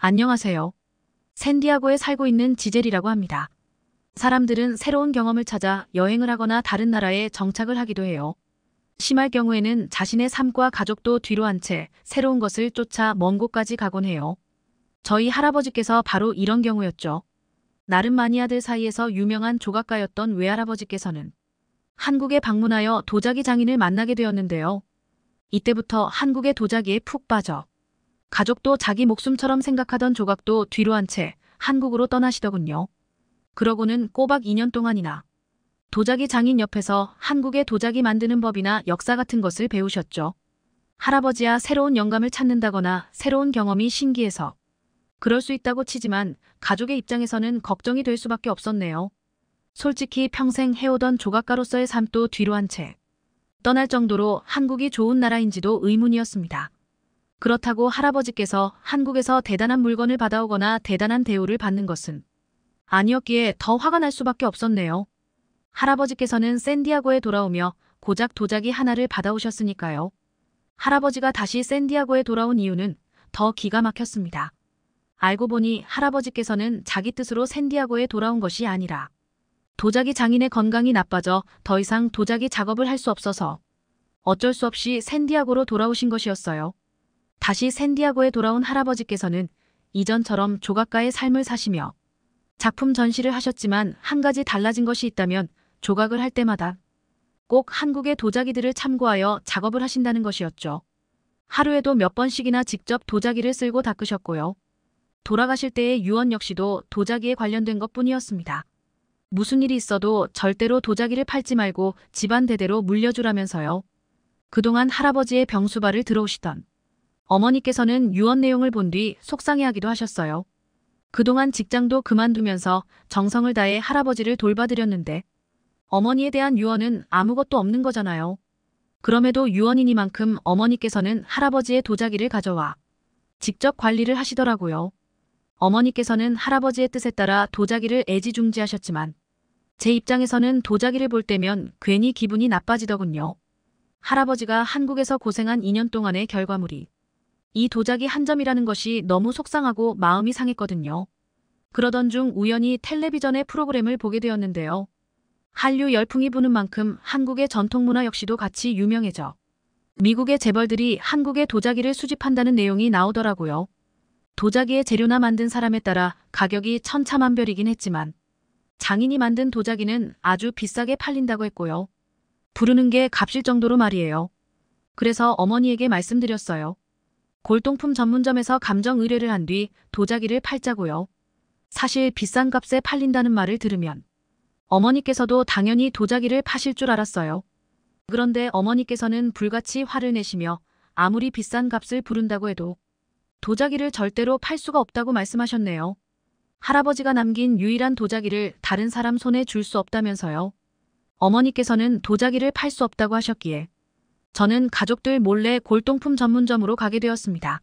안녕하세요. 샌디아고에 살고 있는 지젤이라고 합니다. 사람들은 새로운 경험을 찾아 여행을 하거나 다른 나라에 정착을 하기도 해요. 심할 경우에는 자신의 삶과 가족도 뒤로 한 채 새로운 것을 쫓아 먼 곳까지 가곤 해요. 저희 할아버지께서 바로 이런 경우였죠. 나름 마니아들 사이에서 유명한 조각가였던 외할아버지께서는 한국에 방문하여 도자기 장인을 만나게 되었는데요. 이때부터 한국의 도자기에 푹 빠져 가족도 자기 목숨처럼 생각하던 조각도 뒤로 한채 한국으로 떠나시더군요. 그러고는 꼬박 2년 동안이나 도자기 장인 옆에서 한국의 도자기 만드는 법이나 역사 같은 것을 배우셨죠. 할아버지야 새로운 영감을 찾는다거나 새로운 경험이 신기해서 그럴 수 있다고 치지만 가족의 입장에서는 걱정이 될 수밖에 없었네요. 솔직히 평생 해오던 조각가로서의 삶도 뒤로 한채 떠날 정도로 한국이 좋은 나라인지도 의문이었습니다. 그렇다고 할아버지께서 한국에서 대단한 물건을 받아오거나 대단한 대우를 받는 것은 아니었기에 더 화가 날 수밖에 없었네요. 할아버지께서는 샌디아고에 돌아오며 고작 도자기 하나를 받아오셨으니까요. 할아버지가 다시 샌디아고에 돌아온 이유는 더 기가 막혔습니다. 알고 보니 할아버지께서는 자기 뜻으로 샌디아고에 돌아온 것이 아니라 도자기 장인의 건강이 나빠져 더 이상 도자기 작업을 할 수 없어서 어쩔 수 없이 샌디아고로 돌아오신 것이었어요. 다시 샌디아고에 돌아온 할아버지께서는 이전처럼 조각가의 삶을 사시며 작품 전시를 하셨지만 한 가지 달라진 것이 있다면 조각을 할 때마다 꼭 한국의 도자기들을 참고하여 작업을 하신다는 것이었죠. 하루에도 몇 번씩이나 직접 도자기를 쓸고 닦으셨고요. 돌아가실 때의 유언 역시도 도자기에 관련된 것뿐이었습니다. 무슨 일이 있어도 절대로 도자기를 팔지 말고 집안 대대로 물려주라면서요. 그동안 할아버지의 병수발을 들어오시던 어머니께서는 유언 내용을 본 뒤 속상해하기도 하셨어요. 그동안 직장도 그만두면서 정성을 다해 할아버지를 돌봐드렸는데 어머니에 대한 유언은 아무것도 없는 거잖아요. 그럼에도 유언이니만큼 어머니께서는 할아버지의 도자기를 가져와 직접 관리를 하시더라고요. 어머니께서는 할아버지의 뜻에 따라 도자기를 애지중지하셨지만 제 입장에서는 도자기를 볼 때면 괜히 기분이 나빠지더군요. 할아버지가 한국에서 고생한 2년 동안의 결과물이 이 도자기 한 점이라는 것이 너무 속상하고 마음이 상했거든요. 그러던 중 우연히 텔레비전의 프로그램을 보게 되었는데요. 한류 열풍이 부는 만큼 한국의 전통문화 역시도 같이 유명해져 미국의 재벌들이 한국의 도자기를 수집한다는 내용이 나오더라고요. 도자기의 재료나 만든 사람에 따라 가격이 천차만별이긴 했지만 장인이 만든 도자기는 아주 비싸게 팔린다고 했고요. 부르는 게 값일 정도로 말이에요. 그래서 어머니에게 말씀드렸어요. 골동품 전문점에서 감정 의뢰를 한 뒤 도자기를 팔자고요. 사실 비싼 값에 팔린다는 말을 들으면 어머니께서도 당연히 도자기를 파실 줄 알았어요. 그런데 어머니께서는 불같이 화를 내시며 아무리 비싼 값을 부른다고 해도 도자기를 절대로 팔 수가 없다고 말씀하셨네요. 할아버지가 남긴 유일한 도자기를 다른 사람 손에 줄 수 없다면서요. 어머니께서는 도자기를 팔 수 없다고 하셨기에 저는 가족들 몰래 골동품 전문점으로 가게 되었습니다.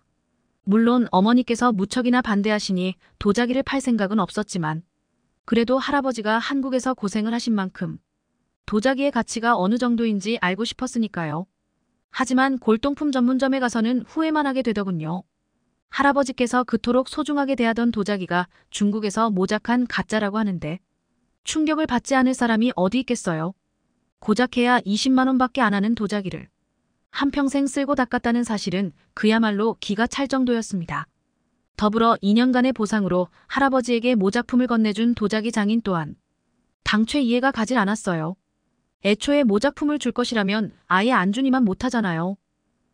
물론 어머니께서 무척이나 반대하시니 도자기를 팔 생각은 없었지만 그래도 할아버지가 한국에서 고생을 하신 만큼 도자기의 가치가 어느 정도인지 알고 싶었으니까요. 하지만 골동품 전문점에 가서는 후회만 하게 되더군요. 할아버지께서 그토록 소중하게 대하던 도자기가 중국에서 모작한 가짜라고 하는데 충격을 받지 않을 사람이 어디 있겠어요. 고작해야 20만원밖에 안 하는 도자기를 한평생 쓸고 닦았다는 사실은 그야말로 기가 찰 정도였습니다. 더불어 2년간의 보상으로 할아버지에게 모작품을 건네준 도자기 장인 또한 당최 이해가 가질 않았어요. 애초에 모작품을 줄 것이라면 아예 안 주니만 못하잖아요.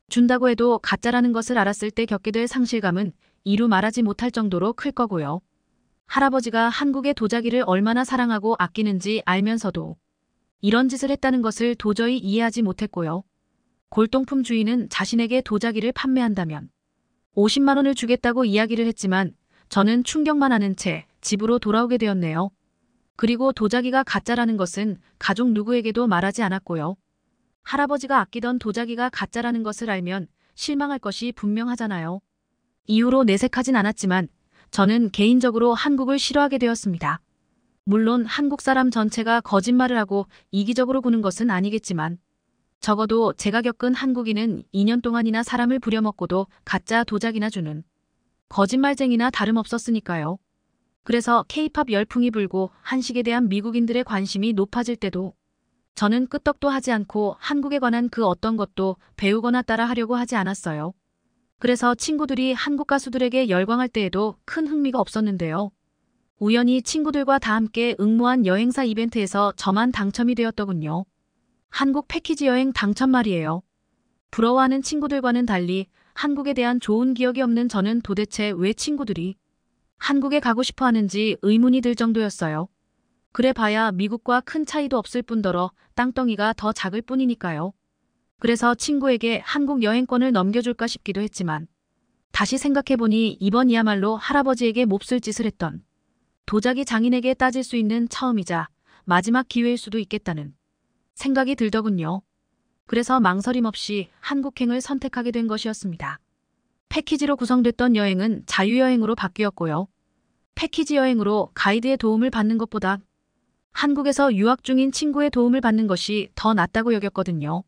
준다고 해도 가짜라는 것을 알았을 때 겪게 될 상실감은 이루 말하지 못할 정도로 클 거고요. 할아버지가 한국의 도자기를 얼마나 사랑하고 아끼는지 알면서도 이런 짓을 했다는 것을 도저히 이해하지 못했고요. 골동품 주인은 자신에게 도자기를 판매한다면 50만 원을 주겠다고 이야기를 했지만 저는 충격만 하는 채 집으로 돌아오게 되었네요. 그리고 도자기가 가짜라는 것은 가족 누구에게도 말하지 않았고요. 할아버지가 아끼던 도자기가 가짜라는 것을 알면 실망할 것이 분명하잖아요. 이후로 내색하진 않았지만 저는 개인적으로 한국을 싫어하게 되었습니다. 물론 한국 사람 전체가 거짓말을 하고 이기적으로 구는 것은 아니겠지만 적어도 제가 겪은 한국인은 2년 동안이나 사람을 부려먹고도 가짜 도자기나 주는 거짓말쟁이나 다름없었으니까요. 그래서 케이팝 열풍이 불고 한식에 대한 미국인들의 관심이 높아질 때도 저는 끄떡도 하지 않고 한국에 관한 그 어떤 것도 배우거나 따라하려고 하지 않았어요. 그래서 친구들이 한국 가수들에게 열광할 때에도 큰 흥미가 없었는데요. 우연히 친구들과 다 함께 응모한 여행사 이벤트에서 저만 당첨이 되었더군요. 한국 패키지 여행 당첨 말이에요. 부러워하는 친구들과는 달리 한국에 대한 좋은 기억이 없는 저는 도대체 왜 친구들이 한국에 가고 싶어 하는지 의문이 들 정도였어요. 그래 봐야 미국과 큰 차이도 없을 뿐더러 땅덩이가 더 작을 뿐이니까요. 그래서 친구에게 한국 여행권을 넘겨줄까 싶기도 했지만 다시 생각해보니 이번이야말로 할아버지에게 몹쓸 짓을 했던 도자기 장인에게 따질 수 있는 처음이자 마지막 기회일 수도 있겠다는 생각이 들더군요. 그래서 망설임 없이 한국행을 선택하게 된 것이었습니다. 패키지로 구성됐던 여행은 자유여행으로 바뀌었고요. 패키지 여행으로 가이드의 도움을 받는 것보다 한국에서 유학 중인 친구의 도움을 받는 것이 더 낫다고 여겼거든요.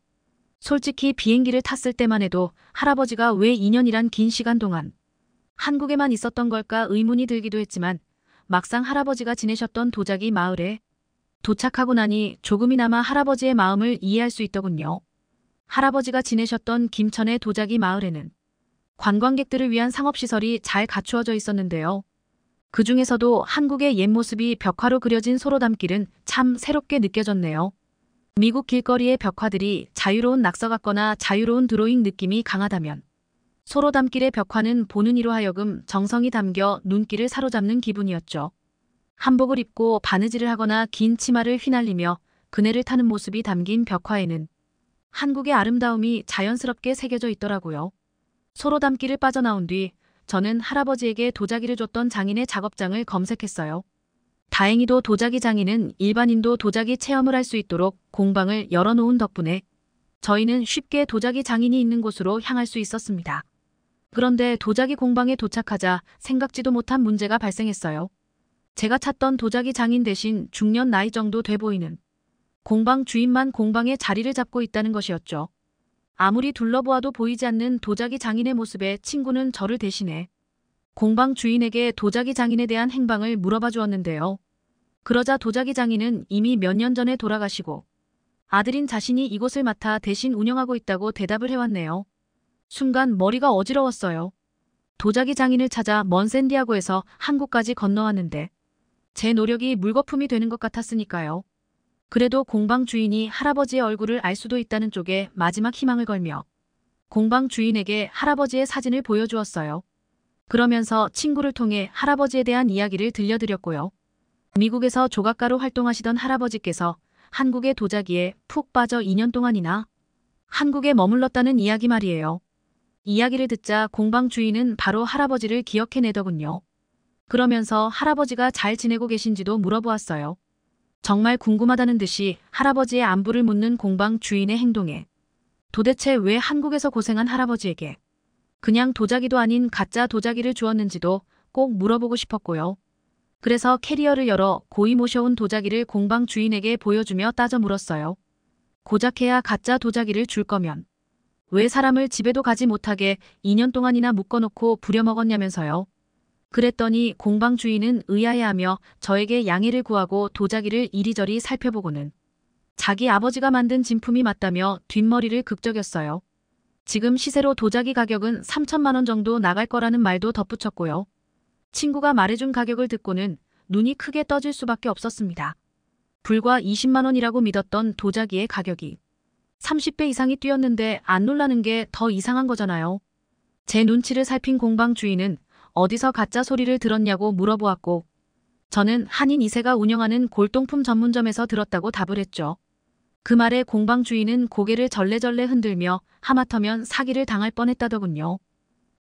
솔직히 비행기를 탔을 때만 해도 할아버지가 왜 2년이란 긴 시간 동안 한국에만 있었던 걸까 의문이 들기도 했지만 막상 할아버지가 지내셨던 도자기 마을에 도착하고 나니 조금이나마 할아버지의 마음을 이해할 수 있더군요. 할아버지가 지내셨던 김천의 도자기 마을에는 관광객들을 위한 상업시설이 잘 갖추어져 있었는데요. 그 중에서도 한국의 옛 모습이 벽화로 그려진 소로담길은 참 새롭게 느껴졌네요. 미국 길거리의 벽화들이 자유로운 낙서 같거나 자유로운 드로잉 느낌이 강하다면 소로담길의 벽화는 보는 이로 하여금 정성이 담겨 눈길을 사로잡는 기분이었죠. 한복을 입고 바느질을 하거나 긴 치마를 휘날리며 그네를 타는 모습이 담긴 벽화에는 한국의 아름다움이 자연스럽게 새겨져 있더라고요. 소로 담기를 빠져나온 뒤 저는 할아버지에게 도자기를 줬던 장인의 작업장을 검색했어요. 다행히도 도자기 장인은 일반인도 도자기 체험을 할 수 있도록 공방을 열어놓은 덕분에 저희는 쉽게 도자기 장인이 있는 곳으로 향할 수 있었습니다. 그런데 도자기 공방에 도착하자 생각지도 못한 문제가 발생했어요. 제가 찾던 도자기 장인 대신 중년 나이 정도 돼 보이는 공방 주인만 공방에 자리를 잡고 있다는 것이었죠. 아무리 둘러보아도 보이지 않는 도자기 장인의 모습에 친구는 저를 대신해 공방 주인에게 도자기 장인에 대한 행방을 물어봐 주었는데요. 그러자 도자기 장인은 이미 몇 년 전에 돌아가시고 아들인 자신이 이곳을 맡아 대신 운영하고 있다고 대답을 해왔네요. 순간 머리가 어지러웠어요. 도자기 장인을 찾아 먼 샌디아고에서 한국까지 건너왔는데 제 노력이 물거품이 되는 것 같았으니까요. 그래도 공방 주인이 할아버지의 얼굴을 알 수도 있다는 쪽에 마지막 희망을 걸며 공방 주인에게 할아버지의 사진을 보여주었어요. 그러면서 친구를 통해 할아버지에 대한 이야기를 들려드렸고요. 미국에서 조각가로 활동하시던 할아버지께서 한국의 도자기에 푹 빠져 2년 동안이나 한국에 머물렀다는 이야기 말이에요. 이야기를 듣자 공방 주인은 바로 할아버지를 기억해내더군요. 그러면서 할아버지가 잘 지내고 계신지도 물어보았어요. 정말 궁금하다는 듯이 할아버지의 안부를 묻는 공방 주인의 행동에 도대체 왜 한국에서 고생한 할아버지에게 그냥 도자기도 아닌 가짜 도자기를 주었는지도 꼭 물어보고 싶었고요. 그래서 캐리어를 열어 고이 모셔온 도자기를 공방 주인에게 보여주며 따져 물었어요. 고작해야 가짜 도자기를 줄 거면 왜 사람을 집에도 가지 못하게 2년 동안이나 묶어놓고 부려먹었냐면서요. 그랬더니 공방 주인은 의아해하며 저에게 양해를 구하고 도자기를 이리저리 살펴보고는 자기 아버지가 만든 진품이 맞다며 뒷머리를 극적였어요. 지금 시세로 도자기 가격은 3천만 원 정도 나갈 거라는 말도 덧붙였고요. 친구가 말해준 가격을 듣고는 눈이 크게 떠질 수밖에 없었습니다. 불과 20만 원이라고 믿었던 도자기의 가격이 30배 이상이 뛰었는데 안 놀라는 게 더 이상한 거잖아요. 제 눈치를 살핀 공방 주인은 어디서 가짜 소리를 들었냐고 물어보았고 저는 한인 이세가 운영하는 골동품 전문점에서 들었다고 답을 했죠. 그 말에 공방 주인은 고개를 절레절레 흔들며 하마터면 사기를 당할 뻔했다더군요.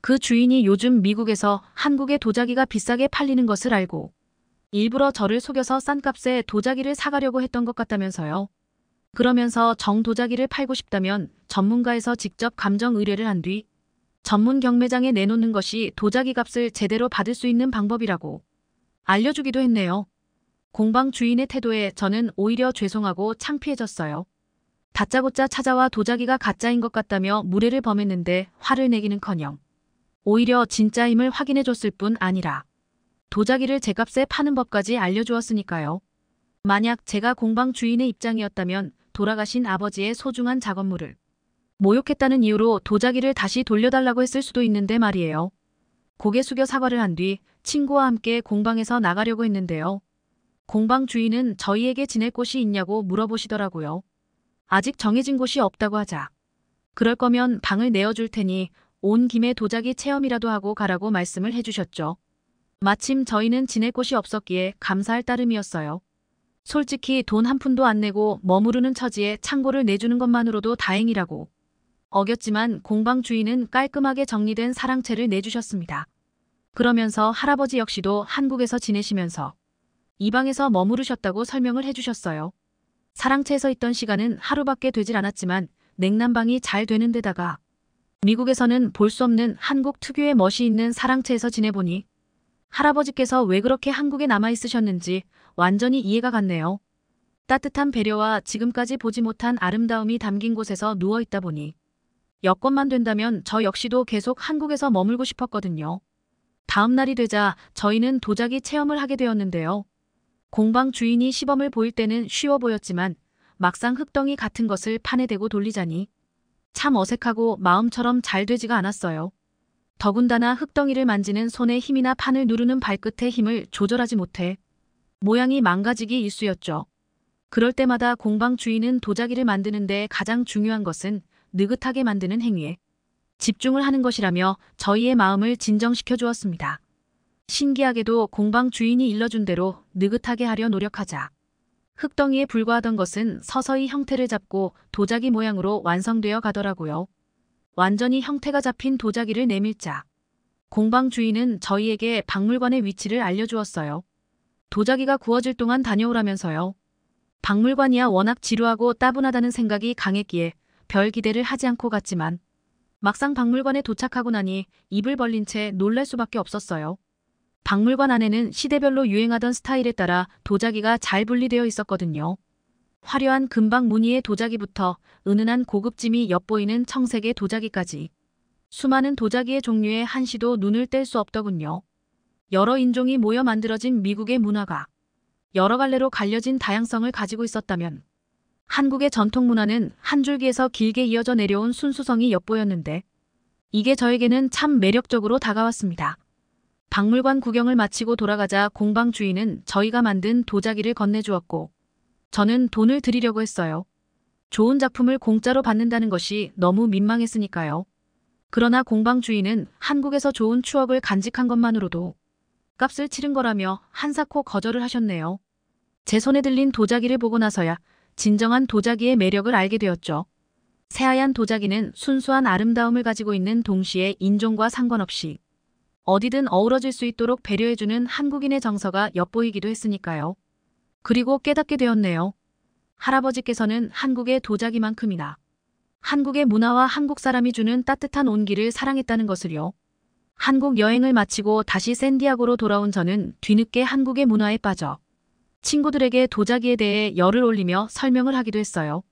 그 주인이 요즘 미국에서 한국의 도자기가 비싸게 팔리는 것을 알고 일부러 저를 속여서 싼 값에 도자기를 사가려고 했던 것 같다면서요. 그러면서 정 도자기를 팔고 싶다면 전문가에서 직접 감정 의뢰를 한뒤 전문 경매장에 내놓는 것이 도자기 값을 제대로 받을 수 있는 방법이라고 알려주기도 했네요. 공방 주인의 태도에 저는 오히려 죄송하고 창피해졌어요. 다짜고짜 찾아와 도자기가 가짜인 것 같다며 무례를 범했는데 화를 내기는커녕 오히려 진짜임을 확인해줬을 뿐 아니라 도자기를 제값에 파는 법까지 알려주었으니까요. 만약 제가 공방 주인의 입장이었다면 돌아가신 아버지의 소중한 작업물을 모욕했다는 이유로 도자기를 다시 돌려달라고 했을 수도 있는데 말이에요. 고개 숙여 사과를 한 뒤 친구와 함께 공방에서 나가려고 했는데요. 공방 주인은 저희에게 지낼 곳이 있냐고 물어보시더라고요. 아직 정해진 곳이 없다고 하자. 그럴 거면 방을 내어줄 테니 온 김에 도자기 체험이라도 하고 가라고 말씀을 해주셨죠. 마침 저희는 지낼 곳이 없었기에 감사할 따름이었어요. 솔직히 돈 한 푼도 안 내고 머무르는 처지에 창고를 내주는 것만으로도 다행이라고. 어겼지만 공방 주인은 깔끔하게 정리된 사랑채를 내주셨습니다. 그러면서 할아버지 역시도 한국에서 지내시면서 이 방에서 머무르셨다고 설명을 해주셨어요. 사랑채에서 있던 시간은 하루밖에 되질 않았지만 냉난방이 잘 되는 데다가 미국에서는 볼 수 없는 한국 특유의 멋이 있는 사랑채에서 지내보니 할아버지께서 왜 그렇게 한국에 남아있으셨는지 완전히 이해가 갔네요. 따뜻한 배려와 지금까지 보지 못한 아름다움이 담긴 곳에서 누워있다 보니 여건만 된다면 저 역시도 계속 한국에서 머물고 싶었거든요. 다음 날이 되자 저희는 도자기 체험을 하게 되었는데요. 공방 주인이 시범을 보일 때는 쉬워 보였지만 막상 흙덩이 같은 것을 판에 대고 돌리자니 참 어색하고 마음처럼 잘 되지가 않았어요. 더군다나 흙덩이를 만지는 손의 힘이나 판을 누르는 발끝의 힘을 조절하지 못해 모양이 망가지기 일쑤였죠. 그럴 때마다 공방 주인은 도자기를 만드는데 가장 중요한 것은 느긋하게 만드는 행위에 집중을 하는 것이라며 저희의 마음을 진정시켜 주었습니다. 신기하게도 공방 주인이 일러준 대로 느긋하게 하려 노력하자. 흙덩이에 불과하던 것은 서서히 형태를 잡고 도자기 모양으로 완성되어 가더라고요. 완전히 형태가 잡힌 도자기를 내밀자. 공방 주인은 저희에게 박물관의 위치를 알려주었어요. 도자기가 구워질 동안 다녀오라면서요. 박물관이야 워낙 지루하고 따분하다는 생각이 강했기에 별 기대를 하지 않고 갔지만 막상 박물관에 도착하고 나니 입을 벌린 채 놀랄 수밖에 없었어요. 박물관 안에는 시대별로 유행하던 스타일에 따라 도자기가 잘 분리되어 있었거든요. 화려한 금방 무늬의 도자기부터 은은한 고급짐이 엿보이는 청색의 도자기까지 수많은 도자기의 종류에 한시도 눈을 뗄 수 없더군요. 여러 인종이 모여 만들어진 미국의 문화가 여러 갈래로 갈려진 다양성을 가지고 있었다면 한국의 전통 문화는 한 줄기에서 길게 이어져 내려온 순수성이 엿보였는데 이게 저에게는 참 매력적으로 다가왔습니다. 박물관 구경을 마치고 돌아가자 공방 주인은 저희가 만든 도자기를 건네주었고 저는 돈을 드리려고 했어요. 좋은 작품을 공짜로 받는다는 것이 너무 민망했으니까요. 그러나 공방 주인은 한국에서 좋은 추억을 간직한 것만으로도 값을 치른 거라며 한사코 거절을 하셨네요. 제 손에 들린 도자기를 보고 나서야 진정한 도자기의 매력을 알게 되었죠. 새하얀 도자기는 순수한 아름다움을 가지고 있는 동시에 인종과 상관없이 어디든 어우러질 수 있도록 배려해주는 한국인의 정서가 엿보이기도 했으니까요. 그리고 깨닫게 되었네요. 할아버지께서는 한국의 도자기만큼이나 한국의 문화와 한국 사람이 주는 따뜻한 온기를 사랑했다는 것을요. 한국 여행을 마치고 다시 샌디아고로 돌아온 저는 뒤늦게 한국의 문화에 빠져 친구들에게 도자기에 대해 열을 올리며 설명을 하기도 했어요.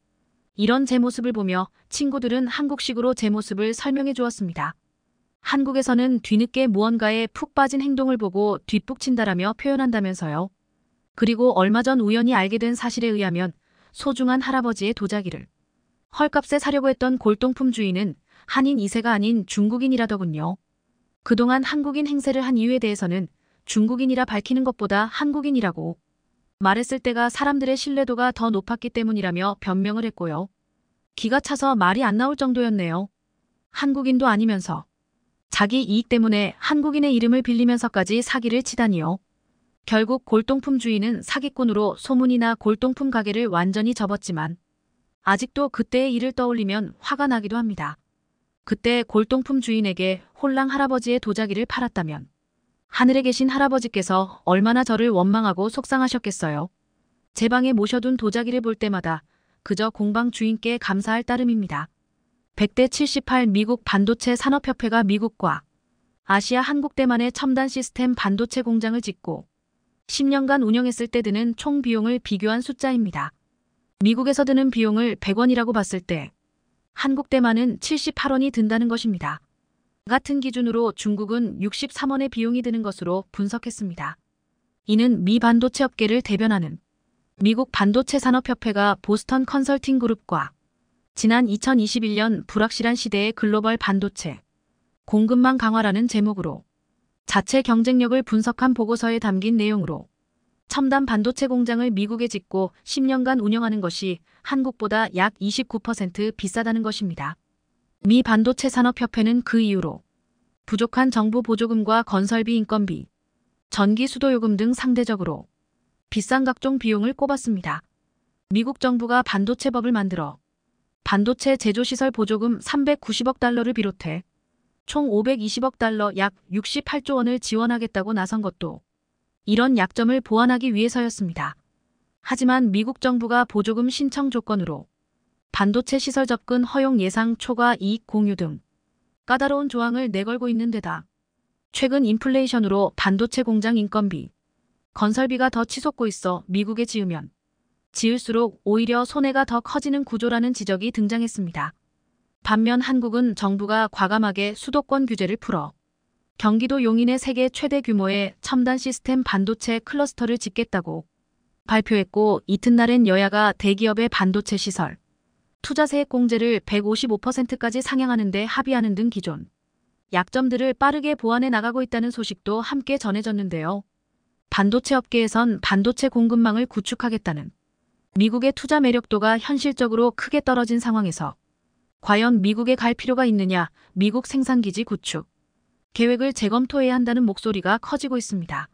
이런 제 모습을 보며 친구들은 한국식으로 제 모습을 설명해 주었습니다. 한국에서는 뒤늦게 무언가에 푹 빠진 행동을 보고 뒷북친다라며 표현한다면서요. 그리고 얼마 전 우연히 알게 된 사실에 의하면 소중한 할아버지의 도자기를 헐값에 사려고 했던 골동품 주인은 한인 2세가 아닌 중국인이라더군요. 그동안 한국인 행세를 한 이유에 대해서는 중국인이라 밝히는 것보다 한국인이라고 말했을 때가 사람들의 신뢰도가 더 높았기 때문이라며 변명을 했고요. 기가 차서 말이 안 나올 정도였네요. 한국인도 아니면서 자기 이익 때문에 한국인의 이름을 빌리면서까지 사기를 치다니요. 결국 골동품 주인은 사기꾼으로 소문이나 골동품 가게를 완전히 접었지만 아직도 그때의 일을 떠올리면 화가 나기도 합니다. 그때 골동품 주인에게 홀랑 할아버지의 도자기를 팔았다면 하늘에 계신 할아버지께서 얼마나 저를 원망하고 속상하셨겠어요. 제 방에 모셔둔 도자기를 볼 때마다 그저 공방 주인께 감사할 따름입니다. 100대 78 미국 반도체 산업협회가 미국과 아시아 한국 대만의 첨단 시스템 반도체 공장을 짓고 10년간 운영했을 때 드는 총 비용을 비교한 숫자입니다. 미국에서 드는 비용을 100원이라고 봤을 때 한국 대만은 78원이 든다는 것입니다. 같은 기준으로 중국은 63원의 비용이 드는 것으로 분석했습니다. 이는 미 반도체 업계를 대변하는 미국 반도체 산업협회가 보스턴 컨설팅 그룹과 지난 2021년 불확실한 시대의 글로벌 반도체 공급망 강화라는 제목으로 자체 경쟁력을 분석한 보고서에 담긴 내용으로 첨단 반도체 공장을 미국에 짓고 10년간 운영하는 것이 한국보다 약 29% 비싸다는 것입니다. 미 반도체 산업협회는 그 이후로 부족한 정부 보조금과 건설비 인건비, 전기 수도요금 등 상대적으로 비싼 각종 비용을 꼽았습니다. 미국 정부가 반도체법을 만들어 반도체 제조시설 보조금 390억 달러를 비롯해 총 520억 달러 약 68조 원을 지원하겠다고 나선 것도 이런 약점을 보완하기 위해서였습니다. 하지만 미국 정부가 보조금 신청 조건으로 반도체 시설 접근 허용 예상 초과 이익 공유 등 까다로운 조항을 내걸고 있는 데다 최근 인플레이션으로 반도체 공장 인건비, 건설비가 더 치솟고 있어 미국에 지으면 지을수록 오히려 손해가 더 커지는 구조라는 지적이 등장했습니다. 반면 한국은 정부가 과감하게 수도권 규제를 풀어 경기도 용인의 세계 최대 규모의 첨단 시스템 반도체 클러스터를 짓겠다고 발표했고 이튿날엔 여야가 대기업의 반도체 시설, 투자세액 공제를 155%까지 상향하는 데 합의하는 등 기존 약점들을 빠르게 보완해 나가고 있다는 소식도 함께 전해졌는데요. 반도체 업계에선 반도체 공급망을 구축하겠다는 미국의 투자 매력도가 현실적으로 크게 떨어진 상황에서 과연 미국에 갈 필요가 있느냐 미국 생산기지 구축 계획을 재검토해야 한다는 목소리가 커지고 있습니다.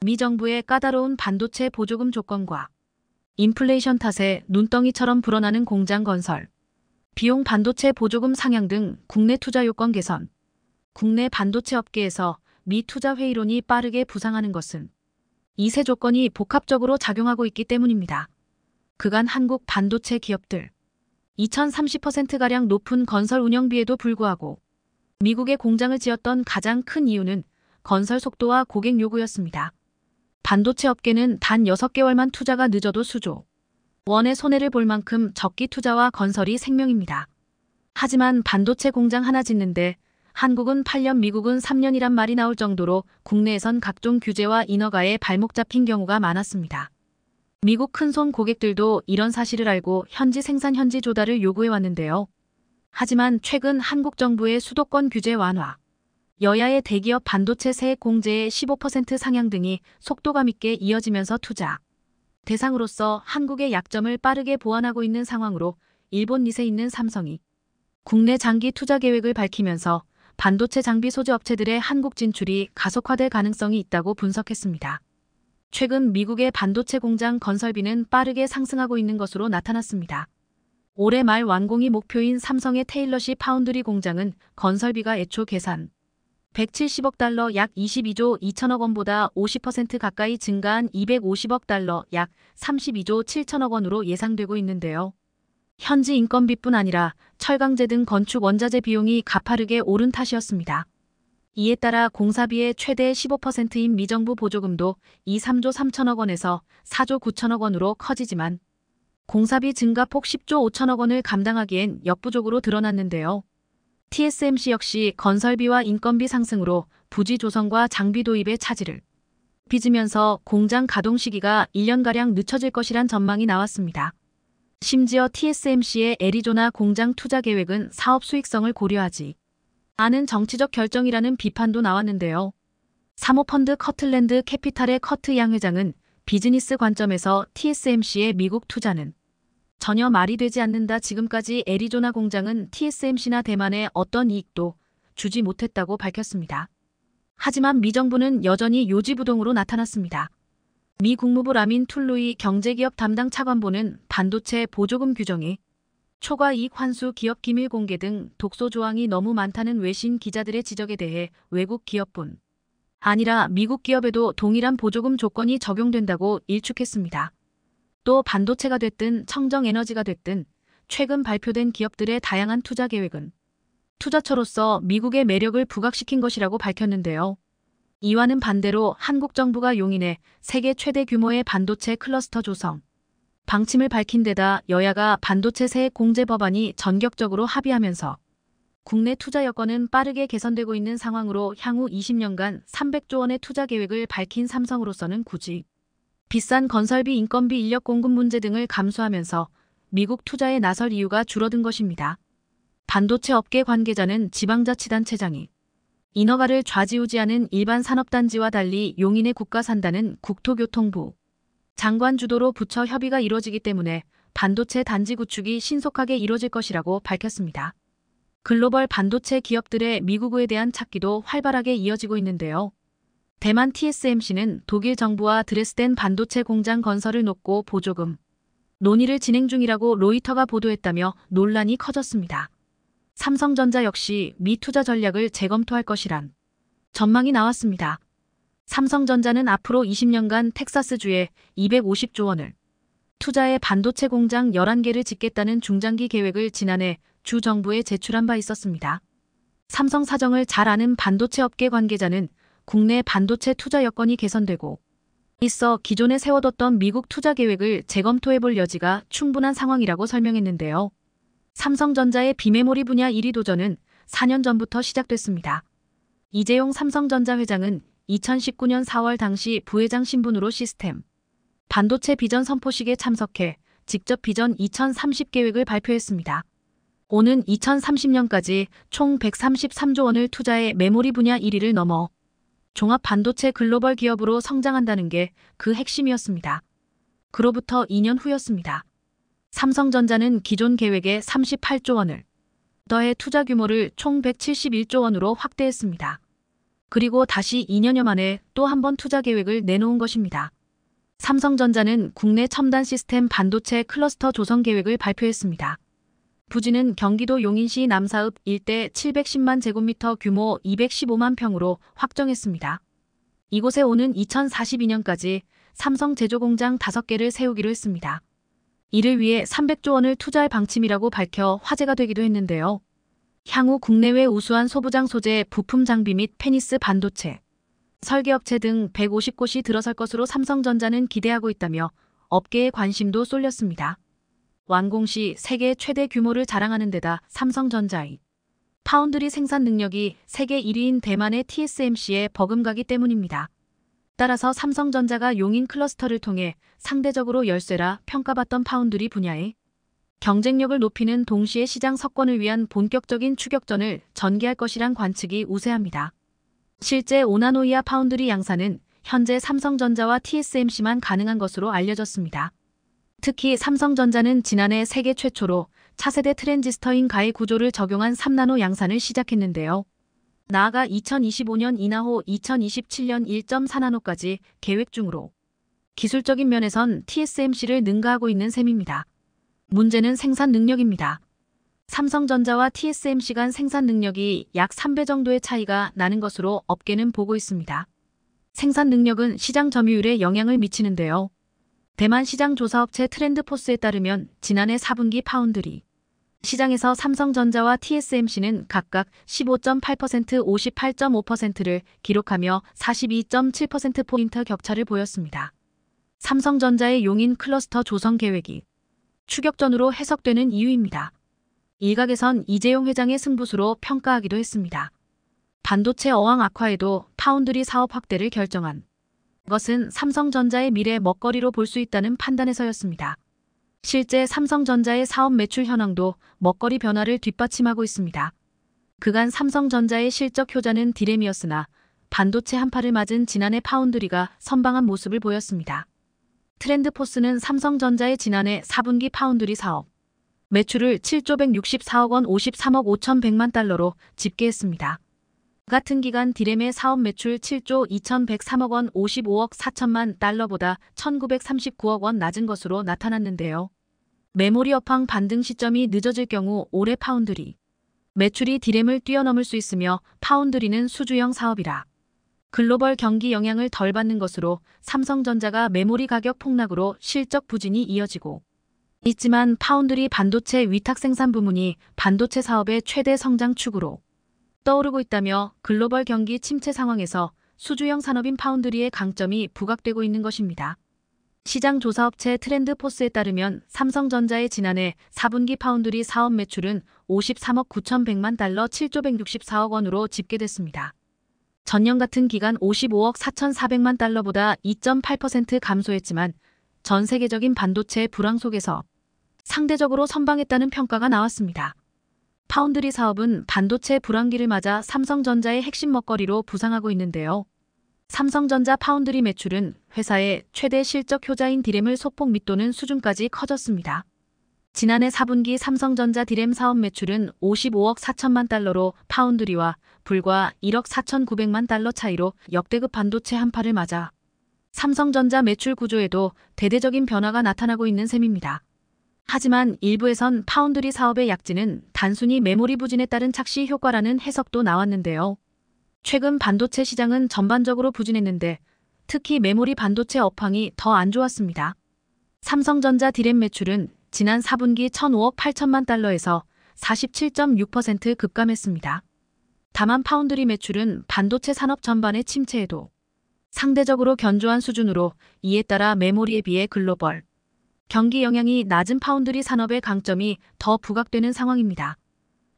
미 정부의 까다로운 반도체 보조금 조건과 인플레이션 탓에 눈덩이처럼 불어나는 공장 건설, 비용 반도체 보조금 상향 등 국내 투자 요건 개선, 국내 반도체 업계에서 미 투자 회의론이 빠르게 부상하는 것은 이 세 조건이 복합적으로 작용하고 있기 때문입니다. 그간 한국 반도체 기업들 2030%가량 높은 건설 운영비에도 불구하고 미국의 공장을 지었던 가장 큰 이유는 건설 속도와 고객 요구였습니다. 반도체 업계는 단 6개월만 투자가 늦어도 수조 원의 손해를 볼 만큼 적기 투자와 건설이 생명입니다. 하지만 반도체 공장 하나 짓는데 한국은 8년 미국은 3년이란 말이 나올 정도로 국내에선 각종 규제와 인허가에 발목 잡힌 경우가 많았습니다. 미국 큰손 고객들도 이런 사실을 알고 현지 생산 현지 조달을 요구해왔는데요. 하지만 최근 한국 정부의 수도권 규제 완화, 여야의 대기업 반도체 세액 공제의 15% 상향 등이 속도감 있게 이어지면서 투자. 대상으로서 한국의 약점을 빠르게 보완하고 있는 상황으로 일본 니세 있는 삼성이 국내 장기 투자 계획을 밝히면서 반도체 장비 소재 업체들의 한국 진출이 가속화될 가능성이 있다고 분석했습니다. 최근 미국의 반도체 공장 건설비는 빠르게 상승하고 있는 것으로 나타났습니다. 올해 말 완공이 목표인 삼성의 테일러시 파운드리 공장은 건설비가 애초 계산 170억 달러 약 22조 2천억 원보다 50% 가까이 증가한 250억 달러 약 32조 7천억 원으로 예상되고 있는데요. 현지 인건비뿐 아니라 철강제 등 건축 원자재 비용이 가파르게 오른 탓이었습니다. 이에 따라 공사비의 최대 15%인 미정부 보조금도 2, 3조 3천억 원에서 4조 9천억 원으로 커지지만 공사비 증가폭 10조 5천억 원을 감당하기엔 역부족으로 드러났는데요. TSMC 역시 건설비와 인건비 상승으로 부지 조성과 장비 도입의 차질을 빚으면서 공장 가동 시기가 1년가량 늦춰질 것이란 전망이 나왔습니다. 심지어 TSMC의 애리조나 공장 투자 계획은 사업 수익성을 고려하지 않은 정치적 결정이라는 비판도 나왔는데요. 사모펀드 커틀랜드 캐피탈의 커트 양 회장은 비즈니스 관점에서 TSMC의 미국 투자는 전혀 말이 되지 않는다. 지금까지 애리조나 공장은 TSMC나 대만의 어떤 이익도 주지 못했다고 밝혔습니다. 하지만 미 정부는 여전히 요지부동으로 나타났습니다. 미 국무부 라민 툴루이 경제기업 담당 차관보는 반도체 보조금 규정이 초과 이익 환수 기업 기밀 공개 등 독소 조항이 너무 많다는 외신 기자들의 지적에 대해 외국 기업뿐 아니라 미국 기업에도 동일한 보조금 조건이 적용된다고 일축했습니다. 또 반도체가 됐든 청정에너지가 됐든 최근 발표된 기업들의 다양한 투자 계획은 투자처로서 미국의 매력을 부각시킨 것이라고 밝혔는데요. 이와는 반대로 한국 정부가 용인해 세계 최대 규모의 반도체 클러스터 조성 방침을 밝힌 데다 여야가 반도체 세액 공제 법안이 전격적으로 합의하면서 국내 투자 여건은 빠르게 개선되고 있는 상황으로 향후 20년간 300조 원의 투자 계획을 밝힌 삼성으로서는 굳이 비싼 건설비, 인건비, 인력 공급 문제 등을 감수하면서 미국 투자에 나설 이유가 줄어든 것입니다. 반도체 업계 관계자는 지방자치단체장이 인허가를 좌지우지하는 일반 산업단지와 달리 용인의 국가산다는 국토교통부 장관 주도로 부처 협의가 이뤄지기 때문에 반도체 단지 구축이 신속하게 이뤄질 것이라고 밝혔습니다. 글로벌 반도체 기업들의 미국에 대한 찾기도 활발하게 이어지고 있는데요. 대만 TSMC는 독일 정부와 드레스덴 반도체 공장 건설을 놓고 보조금 논의를 진행 중이라고 로이터가 보도했다며 논란이 커졌습니다. 삼성전자 역시 미 투자 전략을 재검토할 것이란 전망이 나왔습니다. 삼성전자는 앞으로 20년간 텍사스주에 250조 원을 투자해 반도체 공장 11개를 짓겠다는 중장기 계획을 지난해 주 정부에 제출한 바 있었습니다. 삼성 사정을 잘 아는 반도체 업계 관계자는 국내 반도체 투자 여건이 개선되고 있어 기존에 세워뒀던 미국 투자 계획을 재검토해볼 여지가 충분한 상황이라고 설명했는데요. 삼성전자의 비메모리 분야 1위 도전은 4년 전부터 시작됐습니다. 이재용 삼성전자 회장은 2019년 4월 당시 부회장 신분으로 시스템 반도체 비전 선포식에 참석해 직접 비전 2030 계획을 발표했습니다. 오는 2030년까지 총 133조 원을 투자해 메모리 분야 1위를 넘어 종합 반도체 글로벌 기업으로 성장한다는 게 그 핵심이었습니다. 그로부터 2년 후였습니다. 삼성전자는 기존 계획의 38조 원을 더해 투자 규모를 총 171조 원으로 확대했습니다. 그리고 다시 2년여 만에 또 한 번 투자 계획을 내놓은 것입니다. 삼성전자는 국내 첨단 시스템 반도체 클러스터 조성 계획을 발표했습니다. 부지는 경기도 용인시 남사읍 일대 710만 제곱미터 규모 215만 평으로 확정했습니다. 이곳에 오는 2042년까지 삼성 제조공장 5개를 세우기로 했습니다. 이를 위해 300조 원을 투자할 방침이라고 밝혀 화제가 되기도 했는데요. 향후 국내외 우수한 소부장 소재 부품 장비 및 페니스 반도체, 설계업체 등 150곳이 들어설 것으로 삼성전자는 기대하고 있다며 업계의 관심도 쏠렸습니다. 완공시 세계 최대 규모를 자랑하는 데다 삼성전자인 파운드리 생산 능력이 세계 1위인 대만의 TSMC에 버금가기 때문입니다. 따라서 삼성전자가 용인 클러스터를 통해 상대적으로 열쇠라 평가받던 파운드리 분야에 경쟁력을 높이는 동시에 시장 석권을 위한 본격적인 추격전을 전개할 것이란 관측이 우세합니다. 실제 오나노이아 파운드리 양산은 현재 삼성전자와 TSMC만 가능한 것으로 알려졌습니다. 특히 삼성전자는 지난해 세계 최초로 차세대 트랜지스터인 가의 구조를 적용한 3나노 양산을 시작했는데요. 나아가 2025년 이나호 2027년 1.4나노까지 계획 중으로 기술적인 면에선 TSMC를 능가하고 있는 셈입니다. 문제는 생산 능력입니다. 삼성전자와 TSMC 간 생산 능력이 약 3배 정도의 차이가 나는 것으로 업계는 보고 있습니다. 생산 능력은 시장 점유율에 영향을 미치는데요. 대만 시장 조사업체 트렌드포스에 따르면 지난해 4분기 파운드리 시장에서 삼성전자와 TSMC는 각각 15.8% 58.5%를 기록하며 42.7%포인트 격차를 보였습니다. 삼성전자의 용인 클러스터 조성 계획이 추격전으로 해석되는 이유입니다. 일각에선 이재용 회장의 승부수로 평가하기도 했습니다. 반도체 어항 악화에도 파운드리 사업 확대를 결정한 것은 삼성전자의 미래 먹거리로 볼 수 있다는 판단에서였습니다. 실제 삼성전자의 사업 매출 현황도 먹거리 변화를 뒷받침하고 있습니다. 그간 삼성전자의 실적 효자는 디램이었으나 반도체 한파를 맞은 지난해 파운드리가 선방한 모습을 보였습니다. 트렌드포스는 삼성전자의 지난해 4분기 파운드리 사업 매출을 7,164억 조원 53억 5,100만 천 달러로 집계했습니다. 같은 기간 디램의 사업 매출 7조 2103억 원 55억 4천만 달러보다 1939억 원 낮은 것으로 나타났는데요. 메모리 업황 반등 시점이 늦어질 경우 올해 파운드리 매출이 디램을 뛰어넘을 수 있으며 파운드리는 수주형 사업이라 글로벌 경기 영향을 덜 받는 것으로 삼성전자가 메모리 가격 폭락으로 실적 부진이 이어지고 있지만 파운드리 반도체 위탁 생산 부문이 반도체 사업의 최대 성장 축으로 떠오르고 있다며 글로벌 경기 침체 상황에서 수주형 산업인 파운드리의 강점이 부각되고 있는 것입니다. 시장 조사업체 트렌드포스에 따르면 삼성전자의 지난해 4분기 파운드리 사업 매출은 53억 9,100만 달러 7,164억 조 원으로 집계됐습니다. 전년 같은 기간 55억 4,400만 달러보다 2.8% 감소했지만 전 세계적인 반도체 불황 속에서 상대적으로 선방했다는 평가가 나왔습니다. 파운드리 사업은 반도체 불황기를 맞아 삼성전자의 핵심 먹거리로 부상하고 있는데요. 삼성전자 파운드리 매출은 회사의 최대 실적 효자인 디램을 소폭 밑도는 수준까지 커졌습니다. 지난해 4분기 삼성전자 디램 사업 매출은 55억 4천만 달러로 파운드리와 불과 1억 4,900만 달러 차이로 역대급 반도체 한파를 맞아 삼성전자 매출 구조에도 대대적인 변화가 나타나고 있는 셈입니다. 하지만 일부에선 파운드리 사업의 약진은 단순히 메모리 부진에 따른 착시 효과라는 해석도 나왔는데요. 최근 반도체 시장은 전반적으로 부진했는데 특히 메모리 반도체 업황이 더 안 좋았습니다. 삼성전자 디램 매출은 지난 4분기 1,005억 8천만 달러에서 47.6% 급감했습니다. 다만 파운드리 매출은 반도체 산업 전반의 침체에도 상대적으로 견조한 수준으로 이에 따라 메모리에 비해 글로벌 경기 영향이 낮은 파운드리 산업의 강점이 더 부각되는 상황입니다.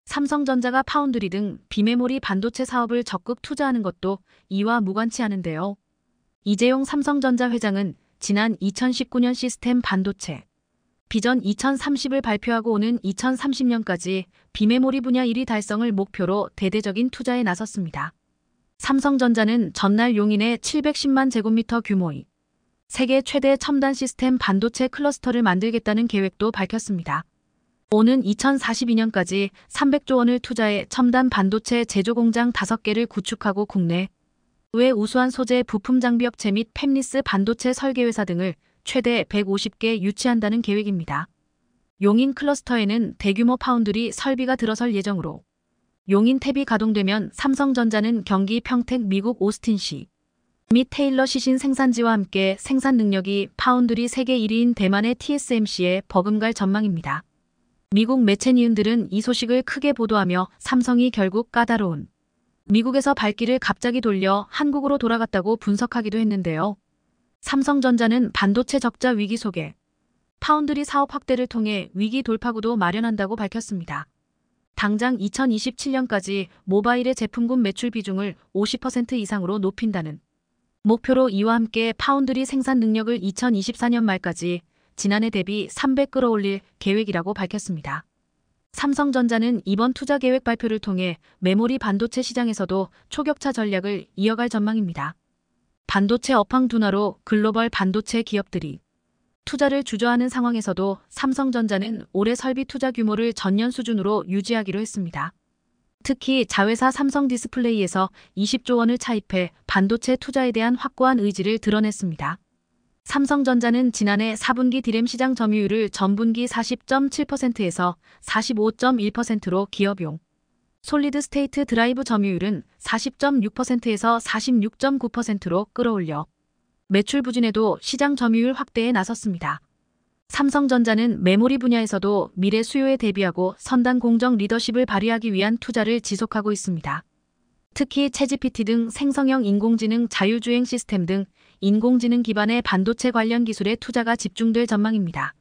삼성전자가 파운드리 등 비메모리 반도체 사업을 적극 투자하는 것도 이와 무관치 않은데요. 이재용 삼성전자 회장은 지난 2019년 시스템 반도체 비전 2030을 발표하고 오는 2030년까지 비메모리 분야 1위 달성을 목표로 대대적인 투자에 나섰습니다. 삼성전자는 전날 용인의 710만 제곱미터 규모의 세계 최대 첨단 시스템 반도체 클러스터를 만들겠다는 계획도 밝혔습니다. 오는 2042년까지 300조 원을 투자해 첨단 반도체 제조 공장 5개를 구축하고 국내 외 우수한 소재 부품 장비 업체 및펩리스 반도체 설계 회사 등을 최대 150개 유치한다는 계획입니다. 용인 클러스터에는 대규모 파운드리 설비가 들어설 예정으로 용인 탭이 가동되면 삼성전자는 경기 평택 미국 오스틴시 및 테일러 시신 생산지와 함께 생산 능력이 파운드리 세계 1위인 대만의 TSMC에 버금갈 전망입니다. 미국 매체니은들은 이 소식을 크게 보도하며 삼성이 결국 까다로운 미국에서 발길을 갑자기 돌려 한국으로 돌아갔다고 분석하기도 했는데요. 삼성전자는 반도체 적자 위기 속에 파운드리 사업 확대를 통해 위기 돌파구도 마련한다고 밝혔습니다. 당장 2027년까지 모바일의 제품군 매출 비중을 50% 이상으로 높인다는 목표로 이와 함께 파운드리 생산 능력을 2024년 말까지 지난해 대비 300 끌어올릴 계획이라고 밝혔습니다. 삼성전자는 이번 투자 계획 발표를 통해 메모리 반도체 시장에서도 초격차 전략을 이어갈 전망입니다. 반도체 업황 둔화로 글로벌 반도체 기업들이 투자를 주저하는 상황에서도 삼성전자는 올해 설비 투자 규모를 전년 수준으로 유지하기로 했습니다. 특히 자회사 삼성 디스플레이에서 20조 원을 차입해 반도체 투자에 대한 확고한 의지를 드러냈습니다. 삼성전자는 지난해 4분기 디램 시장 점유율을 전분기 40.7%에서 45.1%로 기업용 솔리드 스테이트 드라이브 점유율은 40.6%에서 46.9%로 끌어올려 매출 부진에도 시장 점유율 확대에 나섰습니다. 삼성전자는 메모리 분야에서도 미래 수요에 대비하고 선단 공정 리더십을 발휘하기 위한 투자를 지속하고 있습니다. 특히 채지 p t 등 생성형 인공지능 자율주행 시스템 등 인공지능 기반의 반도체 관련 기술에 투자가 집중될 전망입니다.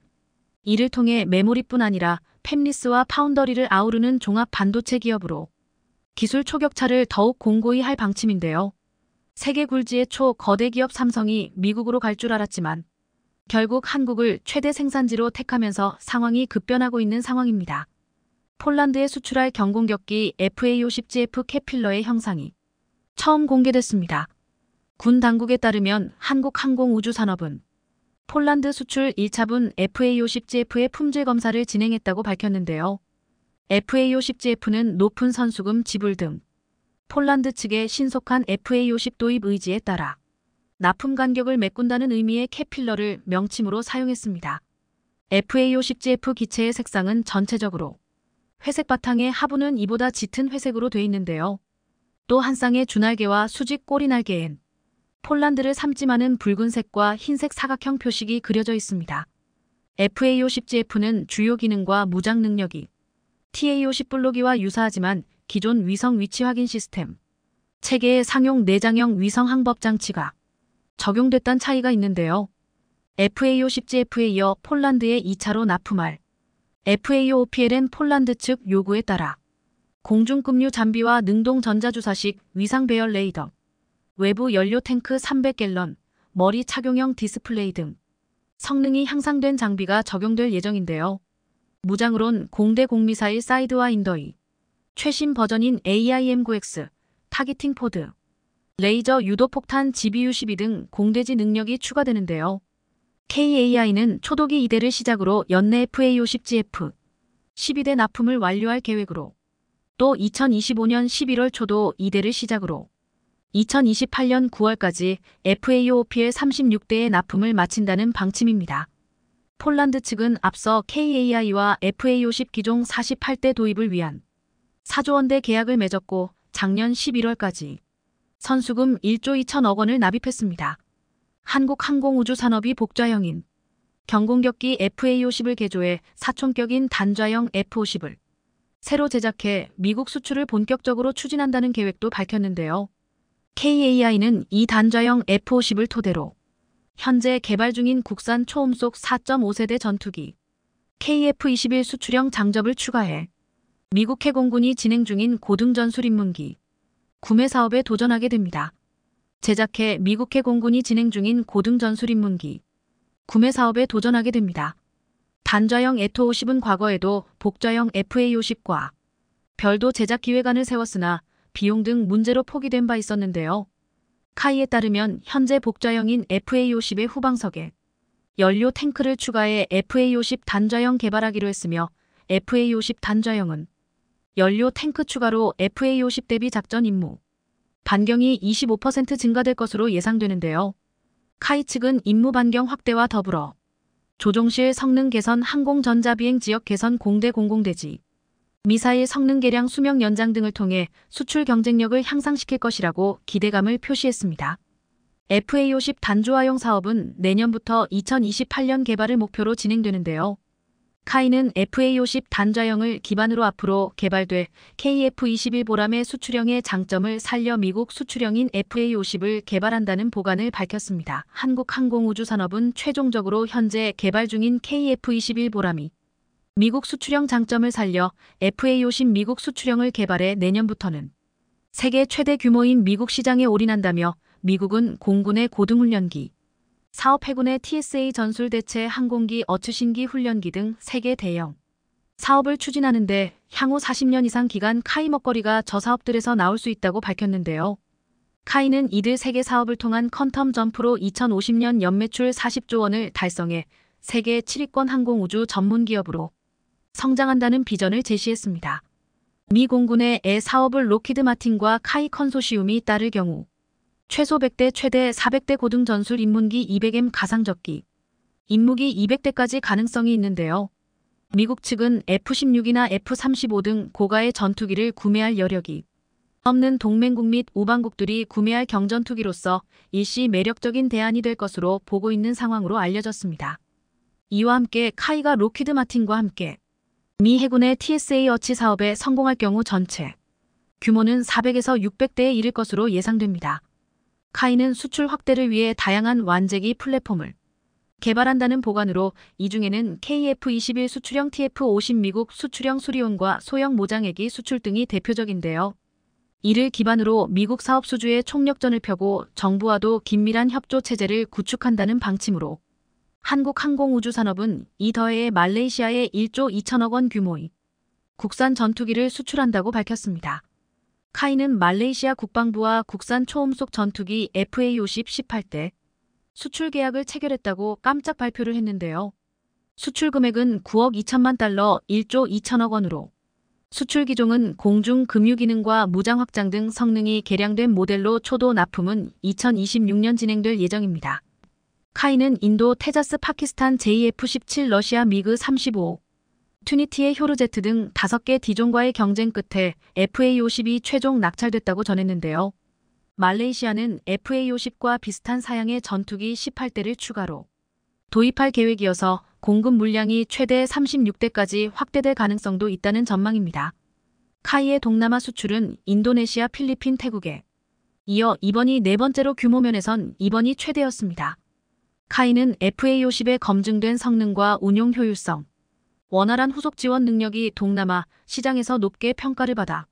이를 통해 메모리뿐 아니라 팹리스와 파운더리를 아우르는 종합 반도체 기업으로 기술 초격차를 더욱 공고히 할 방침인데요. 세계 굴지의 초거대 기업 삼성이 미국으로 갈 줄 알았지만 결국 한국을 최대 생산지로 택하면서 상황이 급변하고 있는 상황입니다. 폴란드에 수출할 경공격기 FA-50GF 캐필러의 형상이 처음 공개됐습니다. 군 당국에 따르면 한국항공우주산업은 폴란드 수출 1차분 FA-50GF의 품질 검사를 진행했다고 밝혔는데요. FA-50GF는 높은 선수금 지불 등 폴란드 측의 신속한 FA-50 도입 의지에 따라 납품 간격을 메꾼다는 의미의 캐필러를 명칭으로 사용했습니다. FAO 0 g f 기체의 색상은 전체적으로 회색 바탕에 하부는 이보다 짙은 회색으로 되어 있는데요. 또 한 쌍의 주날개와 수직 꼬리날개엔 폴란드를 삼지마는 붉은색과 흰색 사각형 표식이 그려져 있습니다. FAO 0 g f 는 주요 기능과 무장 능력이 TAO 10블록이와 유사하지만 기존 위성 위치 확인 시스템, 체계의 상용 내장형 위성 항법 장치가 적용됐단 차이가 있는데요. FAO 10GF에 이어 폴란드의 2차로 납품할 FAO OPL은 폴란드 측 요구에 따라 공중급류 잔비와 능동 전자주사식 위상배열 레이더, 외부 연료 탱크 300갤런, 머리 착용형 디스플레이 등 성능이 향상된 장비가 적용될 예정인데요. 무장으론 공대 공미사일 사이드와 인더이, 최신 버전인 AIM-9X, 타기팅 포드, 레이저 유도폭탄 GBU-12 등 공대지 능력이 추가되는데요. KAI는 초도기 2대를 시작으로 연내 FA-50GF 12대 납품을 완료할 계획으로 또 2025년 11월 초도 2대를 시작으로 2028년 9월까지 FAOP의 36대의 납품을 마친다는 방침입니다. 폴란드 측은 앞서 KAI와 FA50 기종 48대 도입을 위한 4조 원대 계약을 맺었고 작년 11월까지 선수금 1조 2천억 원을 납입했습니다. 한국항공우주산업이 복좌형인 경공격기 FA-50을 개조해 사촌격인 단좌형 F-50을 새로 제작해 미국 수출을 본격적으로 추진한다는 계획도 밝혔는데요. KAI는 이 단좌형 F-50을 토대로 현재 개발 중인 국산 초음속 4.5세대 전투기 KF-21 수출형 장접을 추가해 미국 해공군이 진행 중인 고등전술 인문기 구매 사업에 도전하게 됩니다. 제작해 미국 해공군이 진행 중인 고등 전술 인문기 구매 사업에 도전하게 됩니다. 단좌형 에토 50은 과거에도 복좌형 FA 50과 별도 제작 기획안을 세웠으나 비용 등 문제로 포기된 바 있었는데요. 카이에 따르면 현재 복좌형인 FA50의 후방석에 연료 탱크를 추가해 FA50 단좌형 개발하기로 했으며 FA50 단좌형은 연료 탱크 추가로 FA-50 대비 작전 임무, 반경이 25% 증가될 것으로 예상되는데요. 카이 측은 임무 반경 확대와 더불어 조종실 성능 개선 항공전자 비행 지역 개선 공대 공공대지, 미사일 성능 개량 수명 연장 등을 통해 수출 경쟁력을 향상시킬 것이라고 기대감을 표시했습니다. FA-50 단조화용 사업은 내년부터 2028년 개발을 목표로 진행되는데요. 카이는 FA50 단좌형을 기반으로 앞으로 개발돼 KF21 보람의 수출형의 장점을 살려 미국 수출형인 FA50을 개발한다는 보관을 밝혔습니다. 한국항공우주산업은 최종적으로 현재 개발 중인 KF21 보람이 미국 수출형 장점을 살려 FA50 미국 수출형을 개발해 내년부터는 세계 최대 규모인 미국 시장에 올인한다며 미국은 공군의 고등훈련기 사업 해군의 TSA 전술 대체 항공기 어추신기 훈련기 등 3개 대형 사업을 추진하는데 향후 40년 이상 기간 카이 먹거리가 저 사업들에서 나올 수 있다고 밝혔는데요. 카이는 이들 3개 사업을 통한 컨텀 점프로 2050년 연매출 40조 원을 달성해 세계 7위권 항공우주 전문기업으로 성장한다는 비전을 제시했습니다. 미 공군의 애 사업을 로키드 마틴과 카이 컨소시움이 따를 경우 최소 100대 최대 400대 고등 전술 인문기 200M 가상적기 인무기 200대까지 가능성이 있는데요. 미국 측은 F-16이나 F-35 등 고가의 전투기를 구매할 여력이 없는 동맹국 및 우방국들이 구매할 경전투기로서 일시 매력적인 대안이 될 것으로 보고 있는 상황으로 알려졌습니다. 이와 함께 카이가 로키드 마틴과 함께 미 해군의 TSA 어치 사업에 성공할 경우 전체 규모는 400에서 600대에 이를 것으로 예상됩니다. 카이는 수출 확대를 위해 다양한 완제기 플랫폼을 개발한다는 보관으로 이 중에는 KF-21 수출형 TF-50 미국 수출형 수리온과 소형 모장액이 수출 등이 대표적인데요. 이를 기반으로 미국 사업 수주의 총력전을 펴고 정부와도 긴밀한 협조 체제를 구축한다는 방침으로 한국 항공우주산업은 이 더해에 말레이시아에 1조 2천억 원 규모의 국산 전투기를 수출한다고 밝혔습니다. 카이는 말레이시아 국방부와 국산 초음속 전투기 FA-50 18대 수출 계약을 체결했다고 깜짝 발표를 했는데요. 수출 금액은 9억 2천만 달러 1조 2천억 원으로 수출 기종은 공중 금유 기능과 무장 확장 등 성능이 개량된 모델로 초도 납품은 2026년 진행될 예정입니다. 카이는 인도 테자스 파키스탄 JF-17 러시아 미그 35 튜니티의 효로제트등 5개 디종과의 경쟁 끝에 FA50이 최종 낙찰됐다고 전했는데요. 말레이시아는 FA50과 비슷한 사양의 전투기 18대를 추가로 도입할 계획이어서 공급 물량이 최대 36대까지 확대될 가능성도 있다는 전망입니다. 카이의 동남아 수출은 인도네시아, 필리핀, 태국에 이어 이번이 네 번째로 규모면에선 이번이 최대였습니다. 카이는 FA50의 검증된 성능과 운용 효율성, 원활한 후속 지원 능력이 동남아 시장에서 높게 평가를 받아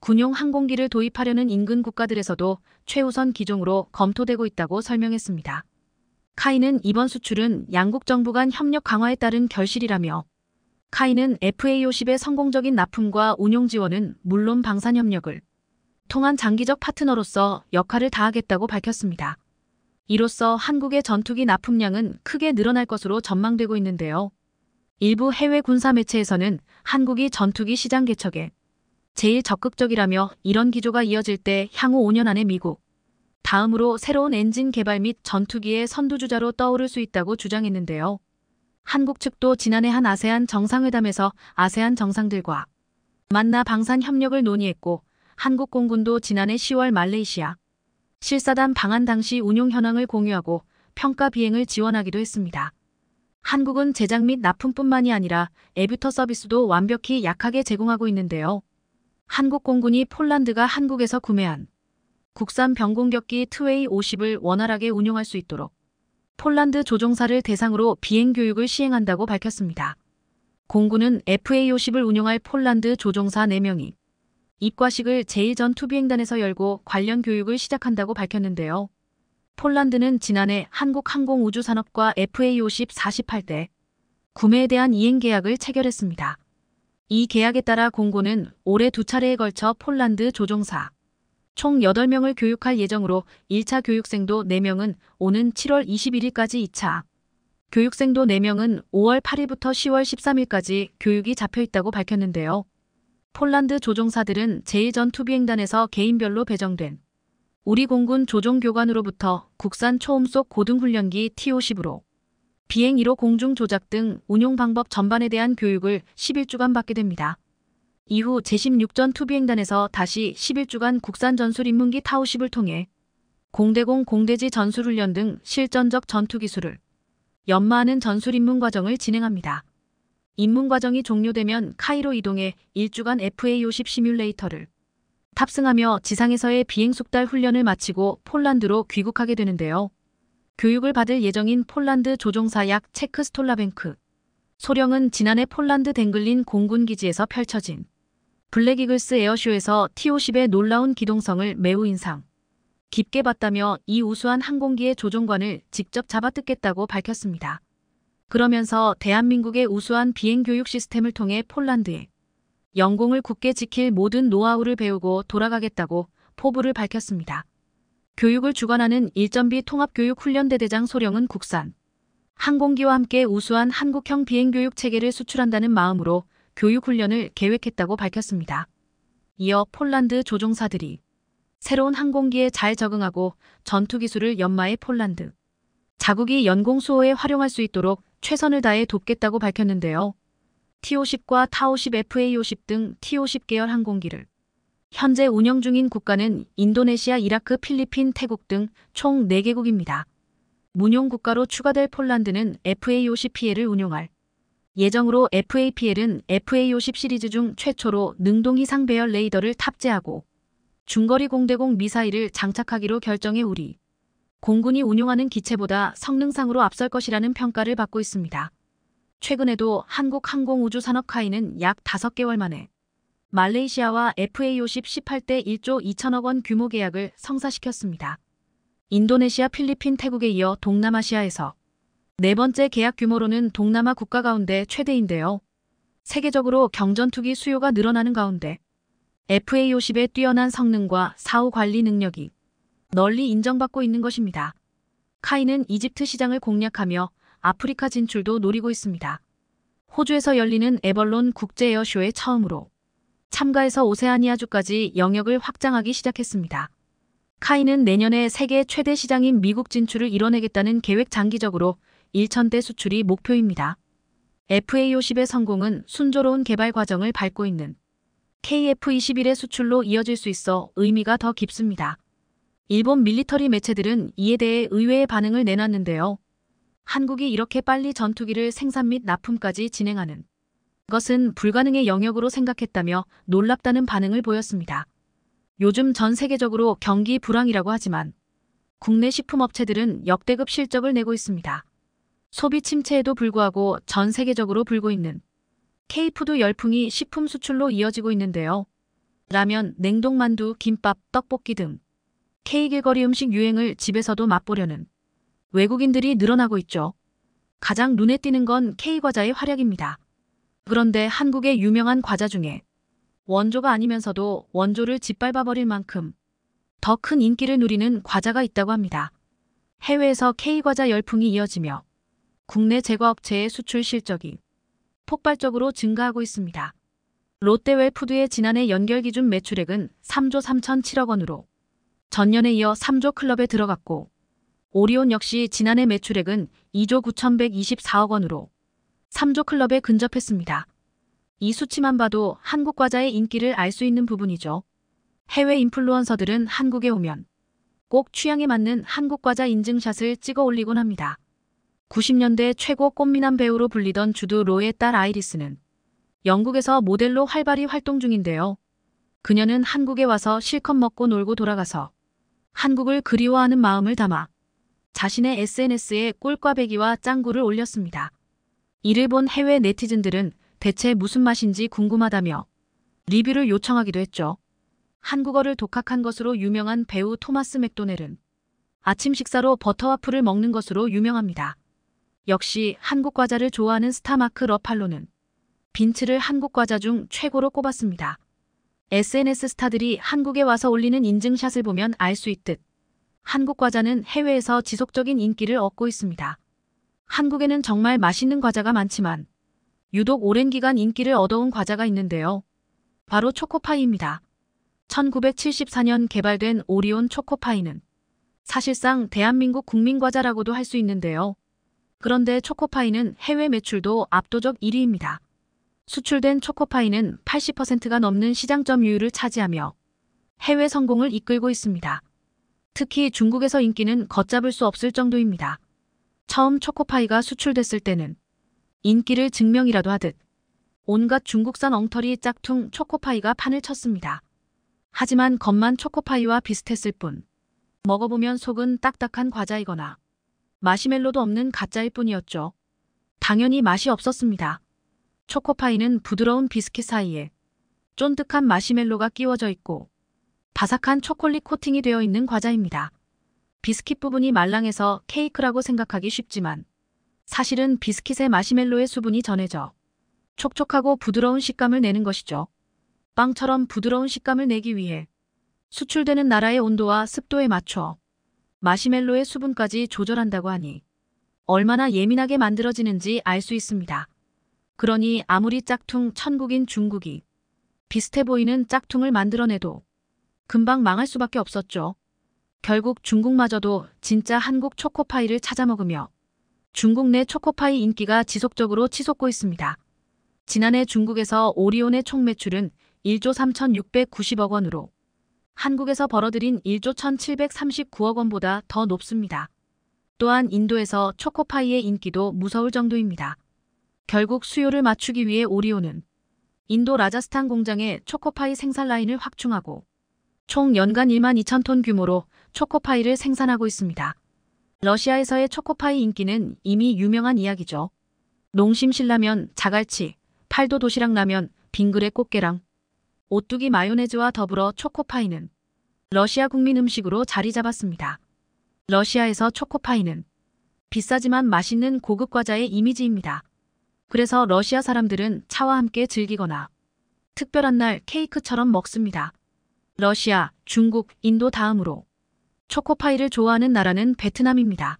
군용 항공기를 도입하려는 인근 국가들에서도 최우선 기종으로 검토되고 있다고 설명했습니다. 카이는 이번 수출은 양국 정부 간 협력 강화에 따른 결실이라며 카이는 FA50의 성공적인 납품과 운용 지원은 물론 방산 협력을 통한 장기적 파트너로서 역할을 다하겠다고 밝혔습니다. 이로써 한국의 전투기 납품량은 크게 늘어날 것으로 전망되고 있는데요. 일부 해외 군사 매체에서는 한국이 전투기 시장 개척에 제일 적극적이라며 이런 기조가 이어질 때 향후 5년 안에 미국 다음으로 새로운 엔진 개발 및 전투기의 선두주자로 떠오를 수 있다고 주장했는데요. 한국 측도 지난해 한 아세안 정상회담에서 아세안 정상들과 만나 방산 협력을 논의했고 한국 공군도 지난해 10월 말레이시아 실사단 방한 당시 운용 현황을 공유하고 평가 비행을 지원하기도 했습니다. 한국은 제작 및 납품뿐만이 아니라 애뷰터 서비스도 완벽히 약하게 제공하고 있는데요. 한국 공군이 폴란드가 한국에서 구매한 국산 병공격기 트웨이 50을 원활하게 운용할 수 있도록 폴란드 조종사를 대상으로 비행 교육을 시행한다고 밝혔습니다. 공군은 FA50을 운용할 폴란드 조종사 4명이 입과식을 제1전투비행단에서 열고 관련 교육을 시작한다고 밝혔는데요. 폴란드는 지난해 한국항공우주산업과 FA50 48대 구매에 대한 이행 계약을 체결했습니다. 이 계약에 따라 공고는 올해 두 차례에 걸쳐 폴란드 조종사 총 8명을 교육할 예정으로 1차 교육생도 4명은 오는 7월 21일까지 2차 교육생도 4명은 5월 8일부터 10월 13일까지 교육이 잡혀있다고 밝혔는데요. 폴란드 조종사들은 제1전 투비행단에서 개인별로 배정된 우리 공군 조종교관으로부터 국산 초음속 고등훈련기 T-50으로 비행 1호 공중 조작 등 운용 방법 전반에 대한 교육을 11주간 받게 됩니다. 이후 제16전 투비행단에서 다시 11주간 국산 전술 인문기 타우십을 통해 공대공 공대지 전술훈련 등 실전적 전투 기술을 연마하는 전술 인문 과정을 진행합니다. 인문 과정이 종료되면 카이로 이동해 1주간 FA50 시뮬레이터를 탑승하며 지상에서의 비행 숙달 훈련을 마치고 폴란드로 귀국하게 되는데요. 교육을 받을 예정인 폴란드 조종사 약 체크 스톨라뱅크. 소령은 지난해 폴란드 댕글린 공군기지에서 펼쳐진 블랙이글스 에어쇼에서 T-50의 놀라운 기동성을 매우 인상 깊게 봤다며 이 우수한 항공기의 조종관을 직접 잡아뜯겠다고 밝혔습니다. 그러면서 대한민국의 우수한 비행교육 시스템을 통해 폴란드에 영공을 굳게 지킬 모든 노하우를 배우고 돌아가겠다고 포부를 밝혔습니다. 교육을 주관하는 일전비 통합교육훈련대대장 소령은 국산 항공기와 함께 우수한 한국형 비행교육 체계를 수출한다는 마음으로 교육훈련을 계획했다고 밝혔습니다. 이어 폴란드 조종사들이 새로운 항공기에 잘 적응하고 전투기술을 연마해 폴란드 자국이 연공수호에 활용할 수 있도록 최선을 다해 돕겠다고 밝혔는데요. T-50과 타-50 FA-50 등 T-50 계열 항공기를 현재 운영 중인 국가는 인도네시아, 이라크, 필리핀, 태국 등 총 4개국입니다. 문용 국가로 추가될 폴란드는 FA-50PL을 운용할 예정으로 FAPL은 FA-50 시리즈 중 최초로 능동이상 배열 레이더를 탑재하고 중거리 공대공 미사일을 장착하기로 결정해 우리 공군이 운용하는 기체보다 성능상으로 앞설 것이라는 평가를 받고 있습니다. 최근에도 한국항공우주산업카이는 약 5개월 만에 말레이시아와 FAO10 18대 1조 2천억 원 규모 계약을 성사시켰습니다. 인도네시아, 필리핀, 태국에 이어 동남아시아에서 네 번째 계약 규모로는 동남아 국가 가운데 최대인데요. 세계적으로 경전투기 수요가 늘어나는 가운데 FA50의 뛰어난 성능과 사후 관리 능력이 널리 인정받고 있는 것입니다. 카이는 이집트 시장을 공략하며 아프리카 진출도 노리고 있습니다. 호주에서 열리는 에벌론 국제 에어쇼에 처음으로 참가해서 오세아니아주까지 영역을 확장하기 시작했습니다. 카이는 내년에 세계 최대 시장인 미국 진출을 이뤄내겠다는 계획 장기적으로 1천대 수출이 목표입니다. FA50의 성공은 순조로운 개발 과정을 밟고 있는 KF21의 수출로 이어질 수 있어 의미가 더 깊습니다. 일본 밀리터리 매체들은 이에 대해 의외의 반응을 내놨는데요. 한국이 이렇게 빨리 전투기를 생산 및 납품까지 진행하는 것은 불가능의 영역으로 생각했다며 놀랍다는 반응을 보였습니다. 요즘 전 세계적으로 경기 불황이라고 하지만 국내 식품업체들은 역대급 실적을 내고 있습니다. 소비 침체에도 불구하고 전 세계적으로 불고 있는 K푸드 열풍이 식품 수출로 이어지고 있는데요. 라면, 냉동만두, 김밥, 떡볶이 등 K길거리 음식 유행을 집에서도 맛보려는 외국인들이 늘어나고 있죠. 가장 눈에 띄는 건 K과자의 활약입니다. 그런데 한국의 유명한 과자 중에 원조가 아니면서도 원조를 짓밟아버릴 만큼 더 큰 인기를 누리는 과자가 있다고 합니다. 해외에서 K과자 열풍이 이어지며 국내 제과업체의 수출 실적이 폭발적으로 증가하고 있습니다. 롯데웰푸드의 지난해 연결기준 매출액은 3조 3,007억 원으로 전년에 이어 3조 클럽에 들어갔고 오리온 역시 지난해 매출액은 2조 9,124억 원으로 3조 클럽에 근접했습니다. 이 수치만 봐도 한국 과자의 인기를 알 수 있는 부분이죠. 해외 인플루언서들은 한국에 오면 꼭 취향에 맞는 한국 과자 인증샷을 찍어 올리곤 합니다. 90년대 최고 꽃미남 배우로 불리던 주드 로의 딸 아이리스는 영국에서 모델로 활발히 활동 중인데요. 그녀는 한국에 와서 실컷 먹고 놀고 돌아가서 한국을 그리워하는 마음을 담아 자신의 SNS에 꿀꽈배기와 짱구를 올렸습니다. 이를 본 해외 네티즌들은 대체 무슨 맛인지 궁금하다며 리뷰를 요청하기도 했죠. 한국어를 독학한 것으로 유명한 배우 토마스 맥도넬은 아침 식사로 버터와플을 먹는 것으로 유명합니다. 역시 한국 과자를 좋아하는 스타 마크 러팔로는 빈츠를 한국 과자 중 최고로 꼽았습니다. SNS 스타들이 한국에 와서 올리는 인증샷을 보면 알 수 있듯 한국 과자는 해외에서 지속적인 인기를 얻고 있습니다. 한국에는 정말 맛있는 과자가 많지만 유독 오랜 기간 인기를 얻어온 과자가 있는데요. 바로 초코파이입니다. 1974년 개발된 오리온 초코파이는 사실상 대한민국 국민과자라고도 할 수 있는데요. 그런데 초코파이는 해외 매출도 압도적 1위입니다. 수출된 초코파이는 80%가 넘는 시장 점유율을 차지하며 해외 성공을 이끌고 있습니다. 특히 중국에서 인기는 걷잡을 수 없을 정도입니다. 처음 초코파이가 수출됐을 때는 인기를 증명이라도 하듯 온갖 중국산 엉터리 짝퉁 초코파이가 판을 쳤습니다. 하지만 겉만 초코파이와 비슷했을 뿐 먹어보면 속은 딱딱한 과자이거나 마시멜로도 없는 가짜일 뿐이었죠. 당연히 맛이 없었습니다. 초코파이는 부드러운 비스킷 사이에 쫀득한 마시멜로가 끼워져 있고 바삭한 초콜릿 코팅이 되어 있는 과자입니다. 비스킷 부분이 말랑해서 케이크라고 생각하기 쉽지만 사실은 비스킷의 마시멜로의 수분이 전해져 촉촉하고 부드러운 식감을 내는 것이죠. 빵처럼 부드러운 식감을 내기 위해 수출되는 나라의 온도와 습도에 맞춰 마시멜로의 수분까지 조절한다고 하니 얼마나 예민하게 만들어지는지 알 수 있습니다. 그러니 아무리 짝퉁 천국인 중국이 비슷해 보이는 짝퉁을 만들어내도 금방 망할 수밖에 없었죠. 결국 중국마저도 진짜 한국 초코파이를 찾아 먹으며 중국 내 초코파이 인기가 지속적으로 치솟고 있습니다. 지난해 중국에서 오리온의 총 매출은 1조 3,690억 원으로 한국에서 벌어들인 1조 1,739억 원보다 더 높습니다. 또한 인도에서 초코파이의 인기도 무서울 정도입니다. 결국 수요를 맞추기 위해 오리온은 인도 라자스탄 공장의 초코파이 생산 라인을 확충하고 총 연간 1만 2천 톤 규모로 초코파이를 생산하고 있습니다. 러시아에서의 초코파이 인기는 이미 유명한 이야기죠. 농심신라면, 자갈치, 팔도 도시락라면, 빙그레 꽃게랑, 오뚜기 마요네즈와 더불어 초코파이는 러시아 국민 음식으로 자리 잡았습니다. 러시아에서 초코파이는 비싸지만 맛있는 고급 과자의 이미지입니다. 그래서 러시아 사람들은 차와 함께 즐기거나 특별한 날 케이크처럼 먹습니다. 러시아, 중국, 인도 다음으로 초코파이를 좋아하는 나라는 베트남입니다.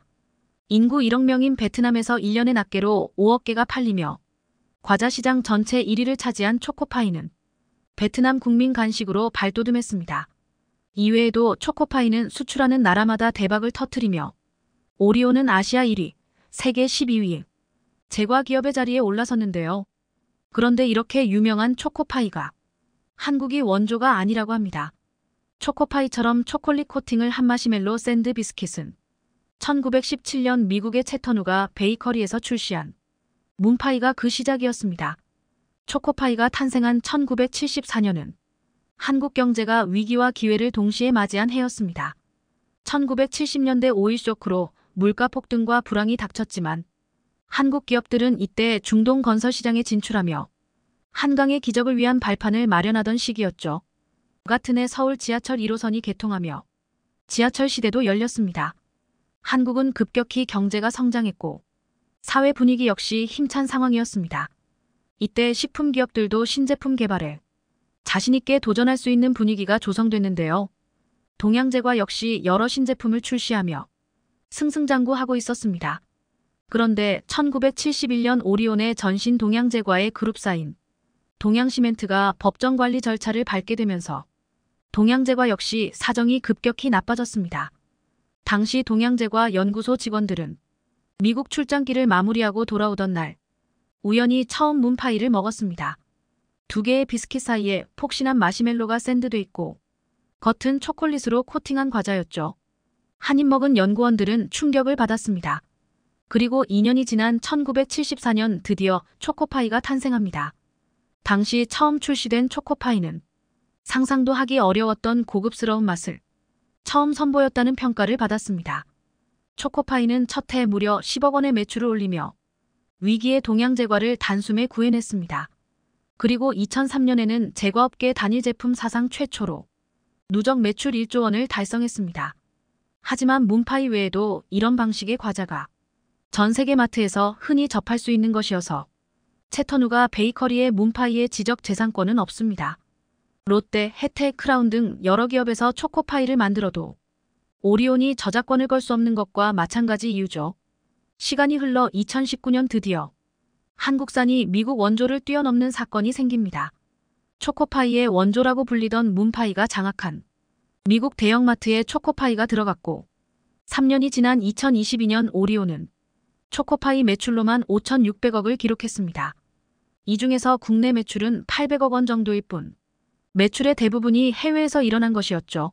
인구 1억 명인 베트남에서 1년에 낱개로 5억 개가 팔리며 과자 시장 전체 1위를 차지한 초코파이는 베트남 국민 간식으로 발돋움했습니다. 이외에도 초코파이는 수출하는 나라마다 대박을 터뜨리며 오리오는 아시아 1위, 세계 12위, 제과 기업의 자리에 올라섰는데요. 그런데 이렇게 유명한 초코파이가 한국이 원조가 아니라고 합니다. 초코파이처럼 초콜릿 코팅을 한 마시멜로 샌드 비스킷은 1917년 미국의 채터누가 베이커리에서 출시한 문파이가 그 시작이었습니다. 초코파이가 탄생한 1974년은 한국 경제가 위기와 기회를 동시에 맞이한 해였습니다. 1970년대 오일쇼크로 물가 폭등과 불황이 닥쳤지만 한국 기업들은 이때 중동 건설 시장에 진출하며 한강의 기적을 위한 발판을 마련하던 시기였죠. 같은 해 서울 지하철 1호선이 개통하며 지하철 시대도 열렸습니다. 한국은 급격히 경제가 성장했고 사회 분위기 역시 힘찬 상황이었습니다. 이때 식품 기업들도 신제품 개발에 자신있게 도전할 수 있는 분위기가 조성됐는데요. 동양제과 역시 여러 신제품을 출시하며 승승장구하고 있었습니다. 그런데 1971년 오리온의 전신 동양제과의 그룹사인 동양시멘트가 법정 관리 절차를 밟게 되면서 동양제과 역시 사정이 급격히 나빠졌습니다. 당시 동양제과 연구소 직원들은 미국 출장기를 마무리하고 돌아오던 날 우연히 처음 문파이를 먹었습니다. 두 개의 비스킷 사이에 폭신한 마시멜로가 샌드돼 있고 겉은 초콜릿으로 코팅한 과자였죠. 한입 먹은 연구원들은 충격을 받았습니다. 그리고 2년이 지난 1974년 드디어 초코파이가 탄생합니다. 당시 처음 출시된 초코파이는 상상도 하기 어려웠던 고급스러운 맛을 처음 선보였다는 평가를 받았습니다. 초코파이는 첫 해 무려 10억 원의 매출을 올리며 위기의 동양 제과를 단숨에 구해냈습니다. 그리고 2003년에는 제과업계 단일 제품 사상 최초로 누적 매출 1조 원을 달성했습니다. 하지만 문파이 외에도 이런 방식의 과자가 전 세계 마트에서 흔히 접할 수 있는 것이어서 채터누가 베이커리의 문파이의 지적 재산권은 없습니다. 롯데, 혜택, 크라운 등 여러 기업에서 초코파이를 만들어도 오리온이 저작권을 걸 수 없는 것과 마찬가지 이유죠. 시간이 흘러 2019년 드디어 한국산이 미국 원조를 뛰어넘는 사건이 생깁니다. 초코파이의 원조라고 불리던 문파이가 장악한 미국 대형마트에 초코파이가 들어갔고 3년이 지난 2022년 오리온은 초코파이 매출로만 5,600억을 기록했습니다. 이 중에서 국내 매출은 800억 원 정도일 뿐 매출의 대부분이 해외에서 일어난 것이었죠.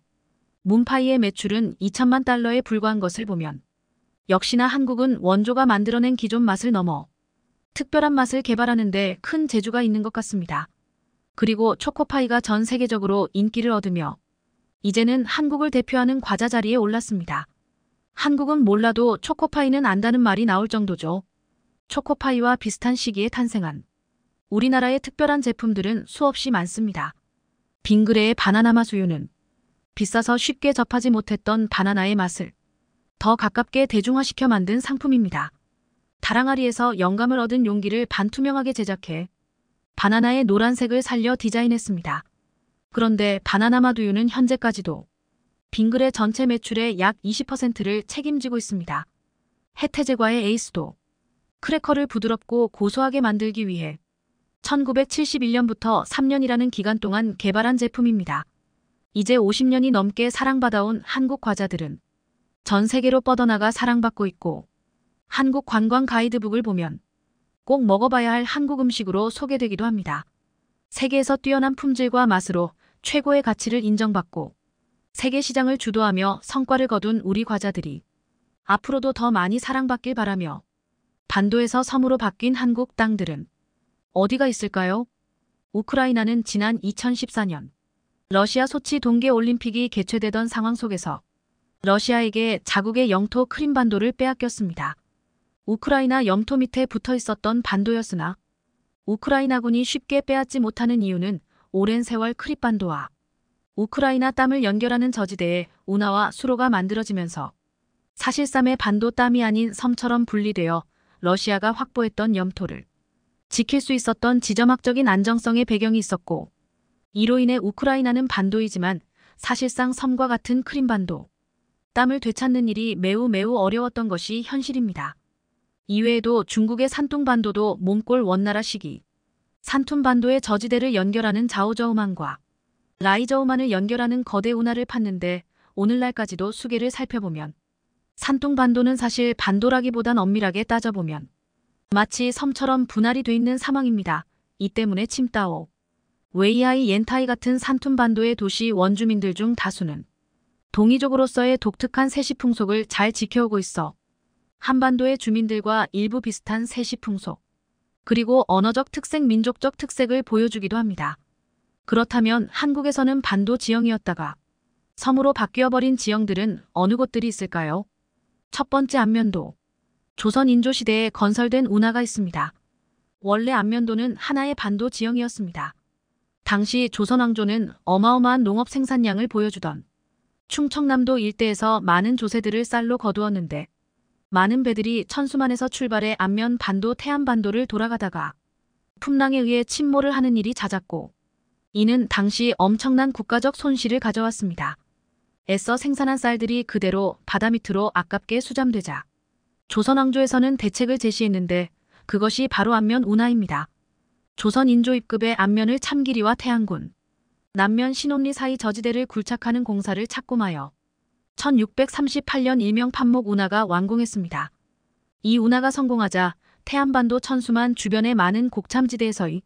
문파이의 매출은 2천만 달러에 불과한 것을 보면 역시나 한국은 원조가 만들어낸 기존 맛을 넘어 특별한 맛을 개발하는 데 큰 재주가 있는 것 같습니다. 그리고 초코파이가 전 세계적으로 인기를 얻으며 이제는 한국을 대표하는 과자 자리에 올랐습니다. 한국은 몰라도 초코파이는 안다는 말이 나올 정도죠. 초코파이와 비슷한 시기에 탄생한 우리나라의 특별한 제품들은 수없이 많습니다. 빙그레의 바나나맛 우유는 비싸서 쉽게 접하지 못했던 바나나의 맛을 더 가깝게 대중화시켜 만든 상품입니다. 다랑아리에서 영감을 얻은 용기를 반투명하게 제작해 바나나의 노란색을 살려 디자인했습니다. 그런데 바나나맛 우유는 현재까지도 빙그레 전체 매출의 약 20%를 책임지고 있습니다. 해태제과의 에이스도 크래커를 부드럽고 고소하게 만들기 위해 1971년부터 3년이라는 기간 동안 개발한 제품입니다. 이제 50년이 넘게 사랑받아온 한국 과자들은 전 세계로 뻗어나가 사랑받고 있고 한국 관광 가이드북을 보면 꼭 먹어봐야 할 한국 음식으로 소개되기도 합니다. 세계에서 뛰어난 품질과 맛으로 최고의 가치를 인정받고 세계 시장을 주도하며 성과를 거둔 우리 과자들이 앞으로도 더 많이 사랑받길 바라며 반도에서 섬으로 바뀐 한국 땅들은 어디가 있을까요? 우크라이나는 지난 2014년 러시아 소치 동계올림픽이 개최되던 상황 속에서 러시아에게 자국의 영토 크림반도를 빼앗겼습니다. 우크라이나 영토 밑에 붙어 있었던 반도였으나 우크라이나군이 쉽게 빼앗지 못하는 이유는 오랜 세월 크립반도와 우크라이나 땀을 연결하는 저지대에 운하와 수로가 만들어지면서 사실삼의 반도 땀이 아닌 섬처럼 분리되어 러시아가 확보했던 염토를 지킬 수 있었던 지점학적인 안정성의 배경이 있었고 이로 인해 우크라이나는 반도이지만 사실상 섬과 같은 크림반도 땀을 되찾는 일이 매우 매우 어려웠던 것이 현실입니다. 이외에도 중국의 산둥반도도 몽골 원나라 시기 산툰반도의 저지대를 연결하는 자오저우만과 라이저우만을 연결하는 거대 운하를 팠는데 오늘날까지도 수계를 살펴보면 산둥반도는 사실 반도라기보단 엄밀하게 따져보면 마치 섬처럼 분할이 돼 있는 사망입니다이 때문에 침따오. 웨이아이 옌타이 같은 산툰반도의 도시 원주민들 중 다수는 동이족으로서의 독특한 세시 풍속을 잘 지켜오고 있어 한반도의 주민들과 일부 비슷한 세시 풍속 그리고 언어적 특색 민족적 특색을 보여주기도 합니다. 그렇다면 한국에서는 반도 지형이었다가 섬으로 바뀌어버린 지형들은 어느 곳들이 있을까요? 첫 번째 안면도 조선 인조시대에 건설된 운하가 있습니다. 원래 안면도는 하나의 반도 지형이었습니다. 당시 조선왕조는 어마어마한 농업 생산량을 보여주던 충청남도 일대에서 많은 조세들을 쌀로 거두었는데 많은 배들이 천수만에서 출발해 안면 반도 태안반도를 돌아가다가 풍랑에 의해 침몰을 하는 일이 잦았고 이는 당시 엄청난 국가적 손실을 가져왔습니다. 애써 생산한 쌀들이 그대로 바다 밑으로 아깝게 수잠되자 조선왕조에서는 대책을 제시했는데 그것이 바로 안면 운하입니다. 조선 인조 입급의 안면을 참기리와 태양군 남면 신혼리 사이 저지대를 굴착하는 공사를 착공하여 1638년 일명 판목 운하가 완공했습니다. 이 운하가 성공하자 태안반도 천수만 주변의 많은 곡참지대에서의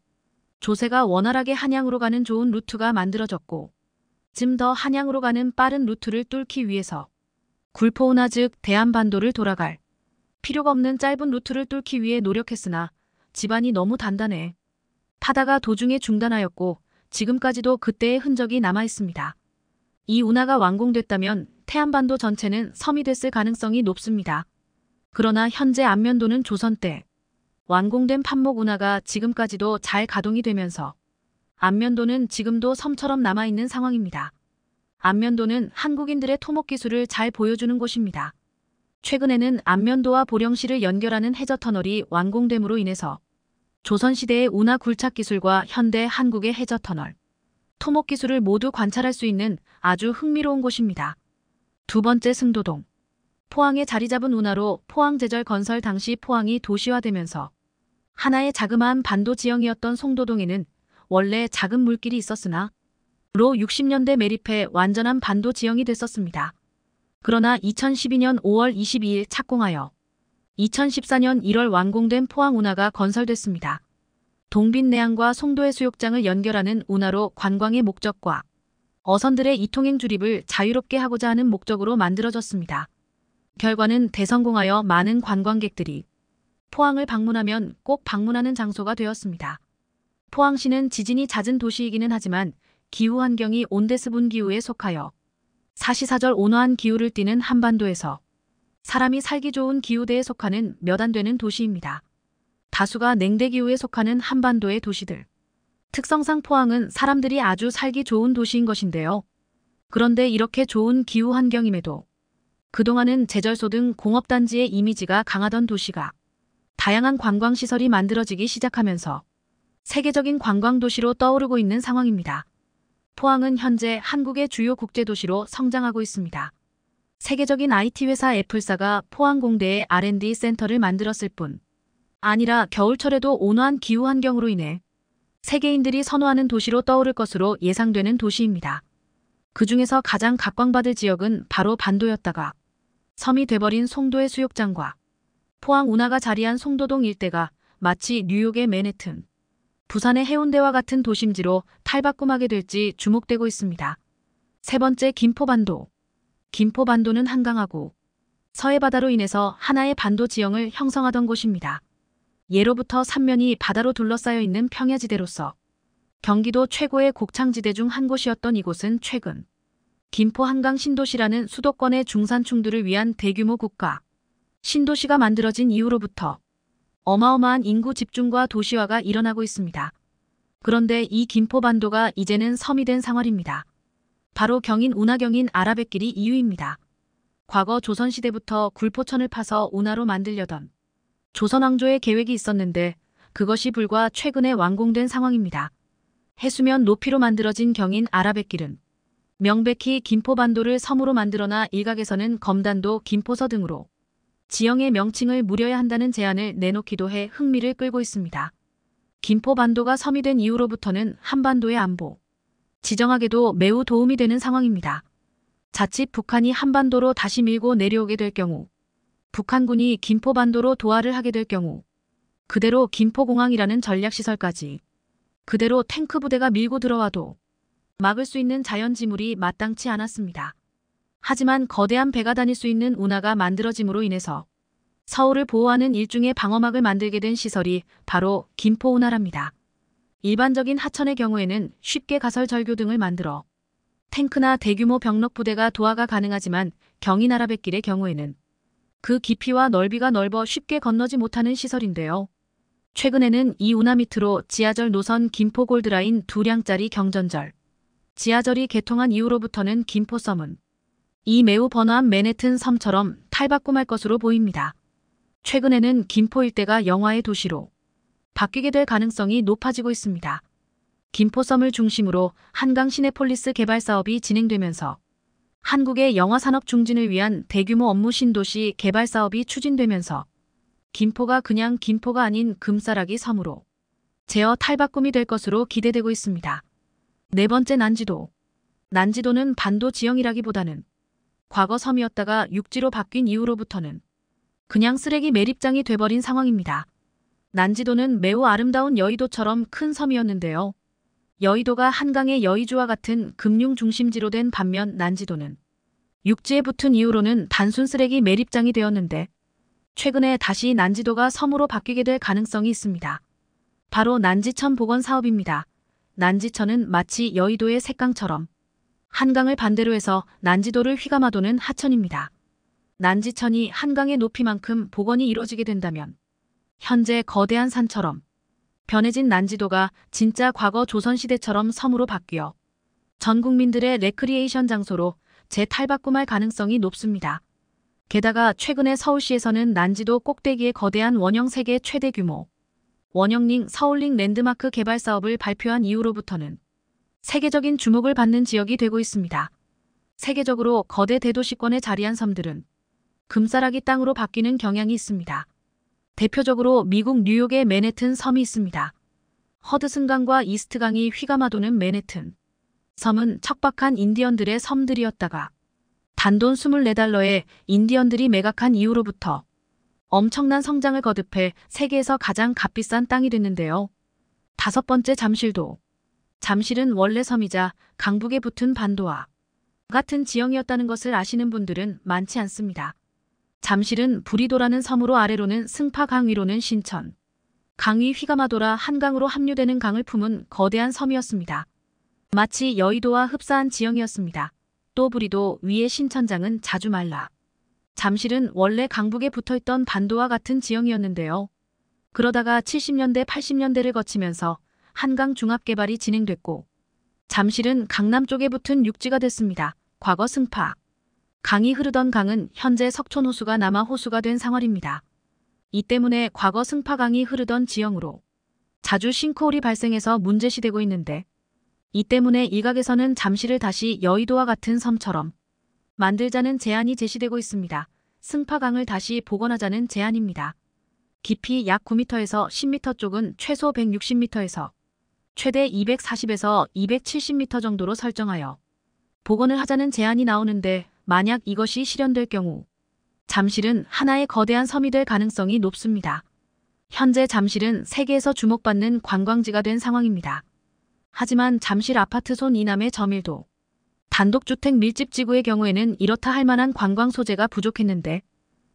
조세가 원활하게 한양으로 가는 좋은 루트가 만들어졌고 쯤 더 한양으로 가는 빠른 루트를 뚫기 위해서 굴포운하 즉 대한반도를 돌아갈 필요가 없는 짧은 루트를 뚫기 위해 노력했으나 집안이 너무 단단해 타다가 도중에 중단하였고 지금까지도 그때의 흔적이 남아있습니다. 이 운하가 완공됐다면 태안반도 전체는 섬이 됐을 가능성이 높습니다. 그러나 현재 안면도는 조선 때 완공된 판목 운하가 지금까지도 잘 가동이 되면서 안면도는 지금도 섬처럼 남아있는 상황입니다. 안면도는 한국인들의 토목 기술을 잘 보여주는 곳입니다. 최근에는 안면도와 보령시를 연결하는 해저터널이 완공됨으로 인해서 조선시대의 운하 굴착 기술과 현대 한국의 해저터널, 토목 기술을 모두 관찰할 수 있는 아주 흥미로운 곳입니다. 두 번째 승도동 포항에 자리 잡은 운하로 포항제절 건설 당시 포항이 도시화되면서 하나의 자그마한 반도 지형이었던 송도동에는 원래 작은 물길이 있었으나 로 60년대 매립해 완전한 반도 지형이 됐었습니다. 그러나 2012년 5월 22일 착공하여 2014년 1월 완공된 포항 운하가 건설됐습니다. 동빈 내항과 송도해 수욕장을 연결하는 운하로 관광의 목적과 어선들의 이통행 출입을 자유롭게 하고자 하는 목적으로 만들어졌습니다. 결과는 대성공하여 많은 관광객들이 포항을 방문하면 꼭 방문하는 장소가 되었습니다. 포항시는 지진이 잦은 도시이기는 하지만 기후 환경이 온데스분 기후에 속하여 사시사절 온화한 기후를 띠는 한반도에서 사람이 살기 좋은 기후대에 속하는 몇 안 되는 도시입니다. 다수가 냉대 기후에 속하는 한반도의 도시들. 특성상 포항은 사람들이 아주 살기 좋은 도시인 것인데요. 그런데 이렇게 좋은 기후 환경임에도 그동안은 제절소 등 공업단지의 이미지가 강하던 도시가 다양한 관광시설이 만들어지기 시작하면서 세계적인 관광도시로 떠오르고 있는 상황입니다. 포항은 현재 한국의 주요 국제도시로 성장하고 있습니다. 세계적인 IT 회사 애플사가 포항공대에 R&D 센터를 만들었을 뿐 아니라 겨울철에도 온화한 기후 환경으로 인해 세계인들이 선호하는 도시로 떠오를 것으로 예상되는 도시입니다. 그 중에서 가장 각광받을 지역은 바로 반도였다가 섬이 돼버린 송도의 수욕장과 포항 운하가 자리한 송도동 일대가 마치 뉴욕의 맨해튼, 부산의 해운대와 같은 도심지로 탈바꿈하게 될지 주목되고 있습니다. 세 번째 김포반도. 김포반도는 한강하고 서해바다로 인해서 하나의 반도 지형을 형성하던 곳입니다. 예로부터 삼면이 바다로 둘러싸여 있는 평야지대로서 경기도 최고의 곡창지대 중 한 곳이었던 이곳은 최근 김포 한강 신도시라는 수도권의 중산층들을 위한 대규모 국가 신도시가 만들어진 이후로부터 어마어마한 인구 집중과 도시화가 일어나고 있습니다. 그런데 이 김포반도가 이제는 섬이 된 상황입니다. 바로 경인 운하경인 아라뱃길이 이유입니다. 과거 조선시대부터 굴포천을 파서 운하로 만들려던 조선왕조의 계획이 있었는데 그것이 불과 최근에 완공된 상황입니다. 해수면 높이로 만들어진 경인 아라뱃길은 명백히 김포반도를 섬으로 만들어나 일각에서는 검단도 김포서 등으로 지형의 명칭을 무려야 한다는 제안을 내놓기도 해 흥미를 끌고 있습니다. 김포반도가 섬이 된 이후로부터는 한반도의 안보, 지정하게도 매우 도움이 되는 상황입니다. 자칫 북한이 한반도로 다시 밀고 내려오게 될 경우, 북한군이 김포반도로 도하를 하게 될 경우, 그대로 김포공항이라는 전략시설까지, 그대로 탱크 부대가 밀고 들어와도 막을 수 있는 자연지물이 마땅치 않았습니다. 하지만 거대한 배가 다닐 수 있는 운하가 만들어짐으로 인해서 서울을 보호하는 일종의 방어막을 만들게 된 시설이 바로 김포운하랍니다. 일반적인 하천의 경우에는 쉽게 가설절교 등을 만들어 탱크나 대규모 병력 부대가 도하가 가능하지만 경인아라뱃길의 경우에는 그 깊이와 넓이가 넓어 쉽게 건너지 못하는 시설인데요. 최근에는 이 운하 밑으로 지하절 노선 김포골드라인 두량짜리 경전절 지하절이 개통한 이후로부터는 김포섬은 이 매우 번화한 맨해튼 섬처럼 탈바꿈할 것으로 보입니다. 최근에는 김포 일대가 영화의 도시로 바뀌게 될 가능성이 높아지고 있습니다. 김포섬을 중심으로 한강 시내폴리스 개발 사업이 진행되면서 한국의 영화 산업 중진을 위한 대규모 업무 신도시 개발 사업이 추진되면서 김포가 그냥 김포가 아닌 금사락이 섬으로 제어 탈바꿈이 될 것으로 기대되고 있습니다. 네 번째 난지도 난지도는 반도 지형이라기보다는 과거 섬이었다가 육지로 바뀐 이후로부터는 그냥 쓰레기 매립장이 돼버린 상황입니다. 난지도는 매우 아름다운 여의도처럼 큰 섬이었는데요. 여의도가 한강의 여의주와 같은 금융 중심지로 된 반면 난지도는 육지에 붙은 이후로는 단순 쓰레기 매립장이 되었는데 최근에 다시 난지도가 섬으로 바뀌게 될 가능성이 있습니다. 바로 난지천 복원 사업입니다. 난지천은 마치 여의도의 색강처럼 한강을 반대로 해서 난지도를 휘감아도는 하천입니다. 난지천이 한강의 높이만큼 복원이 이루어지게 된다면 현재 거대한 산처럼 변해진 난지도가 진짜 과거 조선시대처럼 섬으로 바뀌어 전 국민들의 레크리에이션 장소로 재탈바꿈할 가능성이 높습니다. 게다가 최근에 서울시에서는 난지도 꼭대기에 거대한 원형 세계 최대 규모 원형링 서울링 랜드마크 개발 사업을 발표한 이후로부터는 세계적인 주목을 받는 지역이 되고 있습니다. 세계적으로 거대 대도시권에 자리한 섬들은 금사라기 땅으로 바뀌는 경향이 있습니다. 대표적으로 미국 뉴욕의 맨해튼 섬이 있습니다. 허드슨강과 이스트강이 휘감아도는 맨해튼. 섬은 척박한 인디언들의 섬들이었다가 단돈 24달러에 인디언들이 매각한 이후로부터 엄청난 성장을 거듭해 세계에서 가장 값비싼 땅이 됐는데요. 다섯 번째 잠실도 잠실은 원래 섬이자 강북에 붙은 반도와 같은 지형이었다는 것을 아시는 분들은 많지 않습니다. 잠실은 부리도라는 섬으로 아래로는 승파강 위로는 신천, 강위 휘가마도라 한강으로 합류되는 강을 품은 거대한 섬이었습니다. 마치 여의도와 흡사한 지형이었습니다. 또 부리도 위의 신천장은 자주 말라. 잠실은 원래 강북에 붙어있던 반도와 같은 지형이었는데요. 그러다가 70년대 80년대를 거치면서 한강 중합개발이 진행됐고 잠실은 강남 쪽에 붙은 육지가 됐습니다. 과거 승파. 강이 흐르던 강은 현재 석촌호수가 남아 호수가 된 상황입니다. 이 때문에 과거 승파강이 흐르던 지형으로 자주 싱크홀이 발생해서 문제시되고 있는데 이 때문에 일각에서는 잠실을 다시 여의도와 같은 섬처럼 만들자는 제안이 제시되고 있습니다. 승파강을 다시 복원하자는 제안입니다. 깊이 약 9m에서 10m 쪽은 최소 160m에서 최대 240에서 270m 정도로 설정하여 복원을 하자는 제안이 나오는데 만약 이것이 실현될 경우 잠실은 하나의 거대한 섬이 될 가능성이 높습니다. 현재 잠실은 세계에서 주목받는 관광지가 된 상황입니다. 하지만 잠실 아파트 손 이남의 점일도 단독주택 밀집지구의 경우에는 이렇다 할 만한 관광 소재가 부족했는데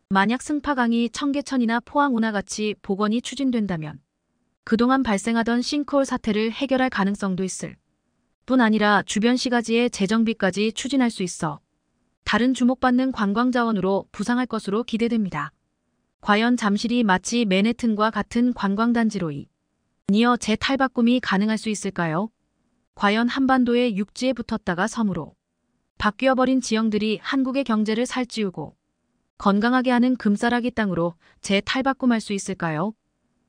만약 승파강이 청계천이나 포항 운하같이 복원이 추진된다면 그동안 발생하던 싱크홀 사태를 해결할 가능성도 있을 뿐 아니라 주변 시가지의 재정비까지 추진할 수 있어 다른 주목받는 관광 자원으로 부상할 것으로 기대됩니다. 과연 잠실이 마치 맨해튼과 같은 관광단지로 이어 니 재탈바꿈이 가능할 수 있을까요? 과연 한반도의 육지에 붙었다가 섬으로 바뀌어버린 지형들이 한국의 경제를 살찌우고 건강하게 하는 금사라기 땅으로 재탈바꿈할 수 있을까요?